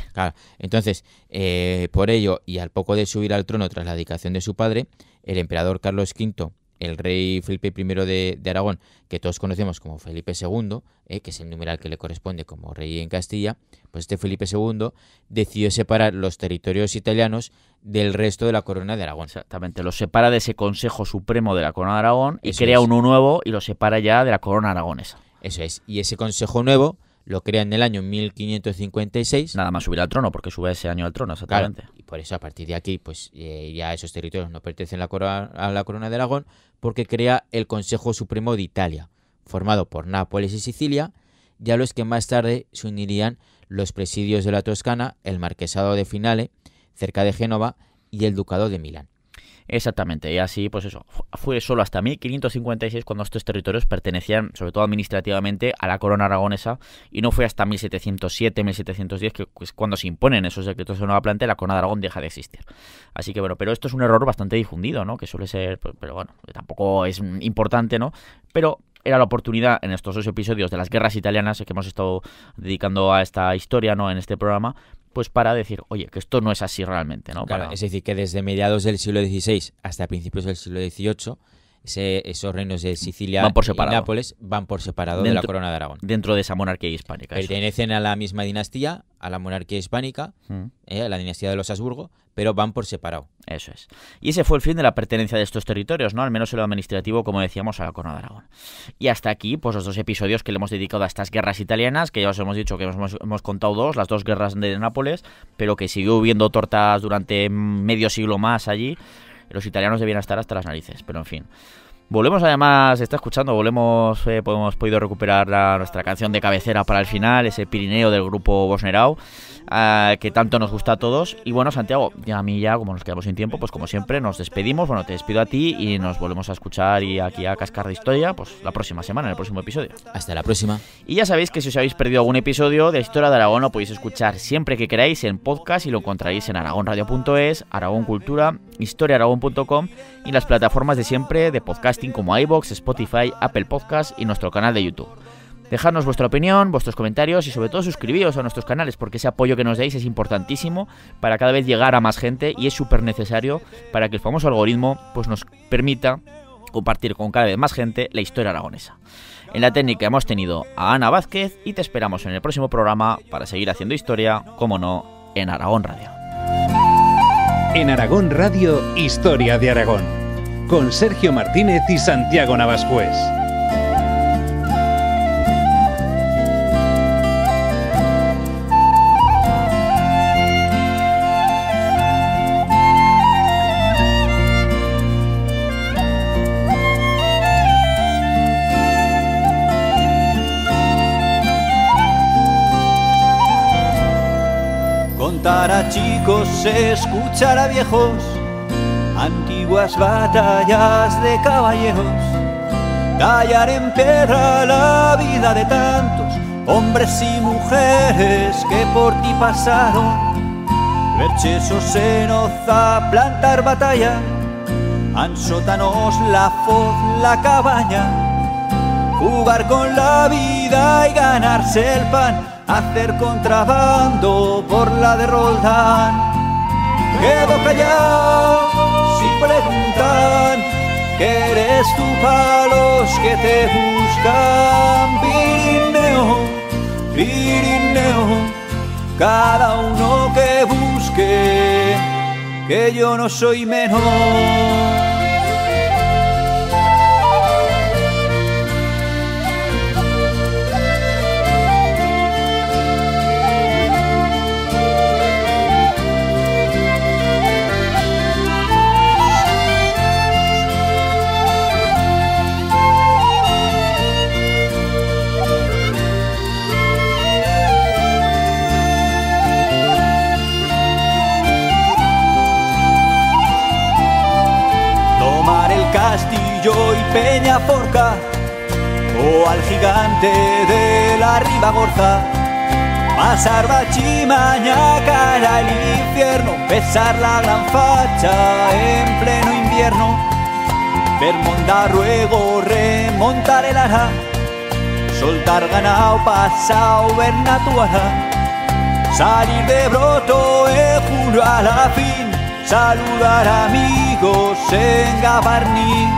Entonces, eh, por ello, y al poco de subir al trono tras la dedicación de su padre, el emperador Carlos V el rey Felipe I de, Aragón, que todos conocemos como Felipe II, eh, que es el numeral que le corresponde como rey en Castilla, pues este Felipe II decidió separar los territorios italianos del resto de la corona de Aragón. Exactamente, los separa de ese Consejo Supremo de la Corona de Aragón y crea uno nuevo y lo separa ya de la corona aragonesa. Eso es, y ese Consejo Nuevo lo crea en el año 1556. Nada más subir al trono, porque sube ese año al trono, exactamente. y por eso a partir de aquí, pues eh, ya esos territorios no pertenecen a la, corona, a la corona de Aragón, porque crea el Consejo Supremo de Italia, formado por Nápoles y Sicilia, ya los que más tarde se unirían los presidios de la Toscana, el Marquesado de Finale, cerca de Génova, y el Ducado de Milán. Exactamente, y así, pues eso, fue solo hasta 1556 cuando estos territorios pertenecían, sobre todo administrativamente, a la corona aragonesa, y no fue hasta 1707-1710 que pues, cuando se imponen esos decretos de nueva planta, la corona de Aragón deja de existir. Así que bueno, pero esto es un error bastante difundido, ¿no? Que suele ser, pues, pero bueno, tampoco es importante, ¿no? Pero era la oportunidad en estos dos episodios de las guerras italianas que hemos estado dedicando a esta historia, ¿no? En este programa, pues para decir, oye, que esto no es así realmente, ¿no? Claro, Es decir, que desde mediados del siglo XVI hasta principios del siglo XVIII esos reinos de Sicilia por y Nápoles van por separado de la corona de Aragón. Dentro de esa monarquía hispánica. Pertenecen a la misma dinastía, a la monarquía hispánica, mm. eh, a la dinastía de los Habsburgo, pero van por separado. Eso es. Y ese fue el fin de la pertenencia de estos territorios, ¿no? Al menos en lo administrativo, como decíamos, a la Corona de Aragón. Y hasta aquí, pues los dos episodios que le hemos dedicado a estas guerras italianas, que ya os hemos dicho que hemos, contado dos, las dos guerras de Nápoles, pero que siguió viendo tortas durante medio siglo más allí, los italianos debían estar hasta las narices, pero en fin. Volvemos además, está escuchando, volvemos, hemos eh, podido recuperar nuestra canción de cabecera para el final, ese Pirineo del grupo Bosnerau. Ah, que tanto nos gusta a todos. Y bueno, Santiago, ya a mí ya, como nos quedamos sin tiempo, pues como siempre, nos despedimos. Bueno, te despido a ti y nos volvemos a escuchar y aquí a Cascar de Historia, pues la próxima semana, en el próximo episodio. Hasta la próxima. Y ya sabéis que si os habéis perdido algún episodio de Historia de Aragón, lo podéis escuchar siempre que queráis en podcast y lo encontraréis en aragonradio.es, aragoncultura, Cultura, historiaaragón.com y las plataformas de siempre de podcasting como iBox, Spotify, Apple Podcast y nuestro canal de YouTube. Dejadnos vuestra opinión, vuestros comentarios y sobre todo suscribiros a nuestros canales porque ese apoyo que nos deis es importantísimo para cada vez llegar a más gente y es súper necesario para que el famoso algoritmo pues, nos permita compartir con cada vez más gente la historia aragonesa. En la técnica hemos tenido a Ana Vázquez y te esperamos en el próximo programa para seguir haciendo historia, como no, en Aragón Radio. En Aragón Radio, Historia de Aragón, con Sergio Martínez y Santiago Navascués. chicos, escuchar a viejos, antiguas batallas de caballeros, callar en piedra la vida de tantos hombres y mujeres que por ti pasaron, se en oza, plantar batalla, ansótanos la foz, la cabaña, jugar con la vida y ganarse el pan hacer contrabando por la de Roldán. Quedo callado si preguntan que eres tú para los que te buscan. Pirineo, Pirineo, cada uno que busque, que yo no soy menor. gorza Pasar mañana cara al infierno pesar la gran facha en pleno invierno Ver ruego remontar el ara Soltar ganado pasar ver natuara Salir de broto e eh, juro a la fin Saludar amigos en gabarni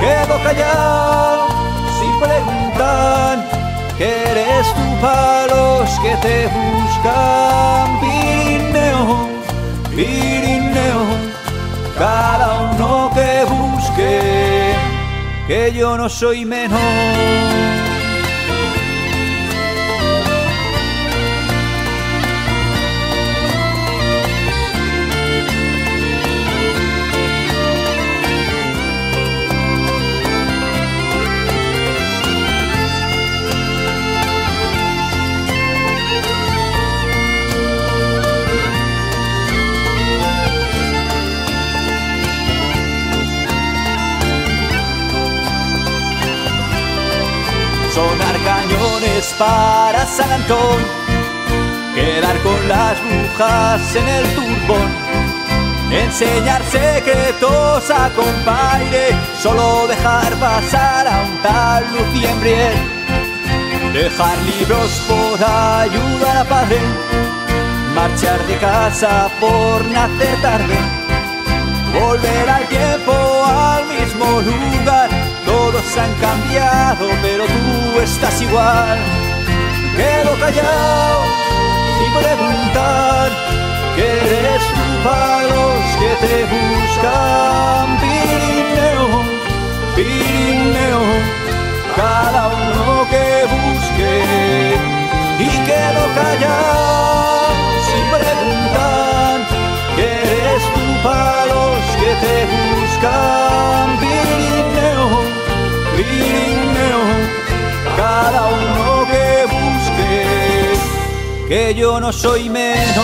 Quedo callado si preguntan que eres tú para los que te buscan. Pirineo, Pirineo, cada uno que busque, que yo no soy menor. para San Antón, quedar con las brujas en el turbón, enseñar secretos a compaire, solo dejar pasar a un tal Briel dejar libros por ayudar a padre, marchar de casa por nacer tarde, volver al tiempo al mismo lugar todos han cambiado, pero tú estás igual. Quedo callado y preguntar que eres tú para los que te buscan. Pirineo, Pirineo, cada uno que busque. Y quedo callado sin preguntar que eres tú para los que te buscan. Pirineo, cada uno que busque, que yo no soy menos.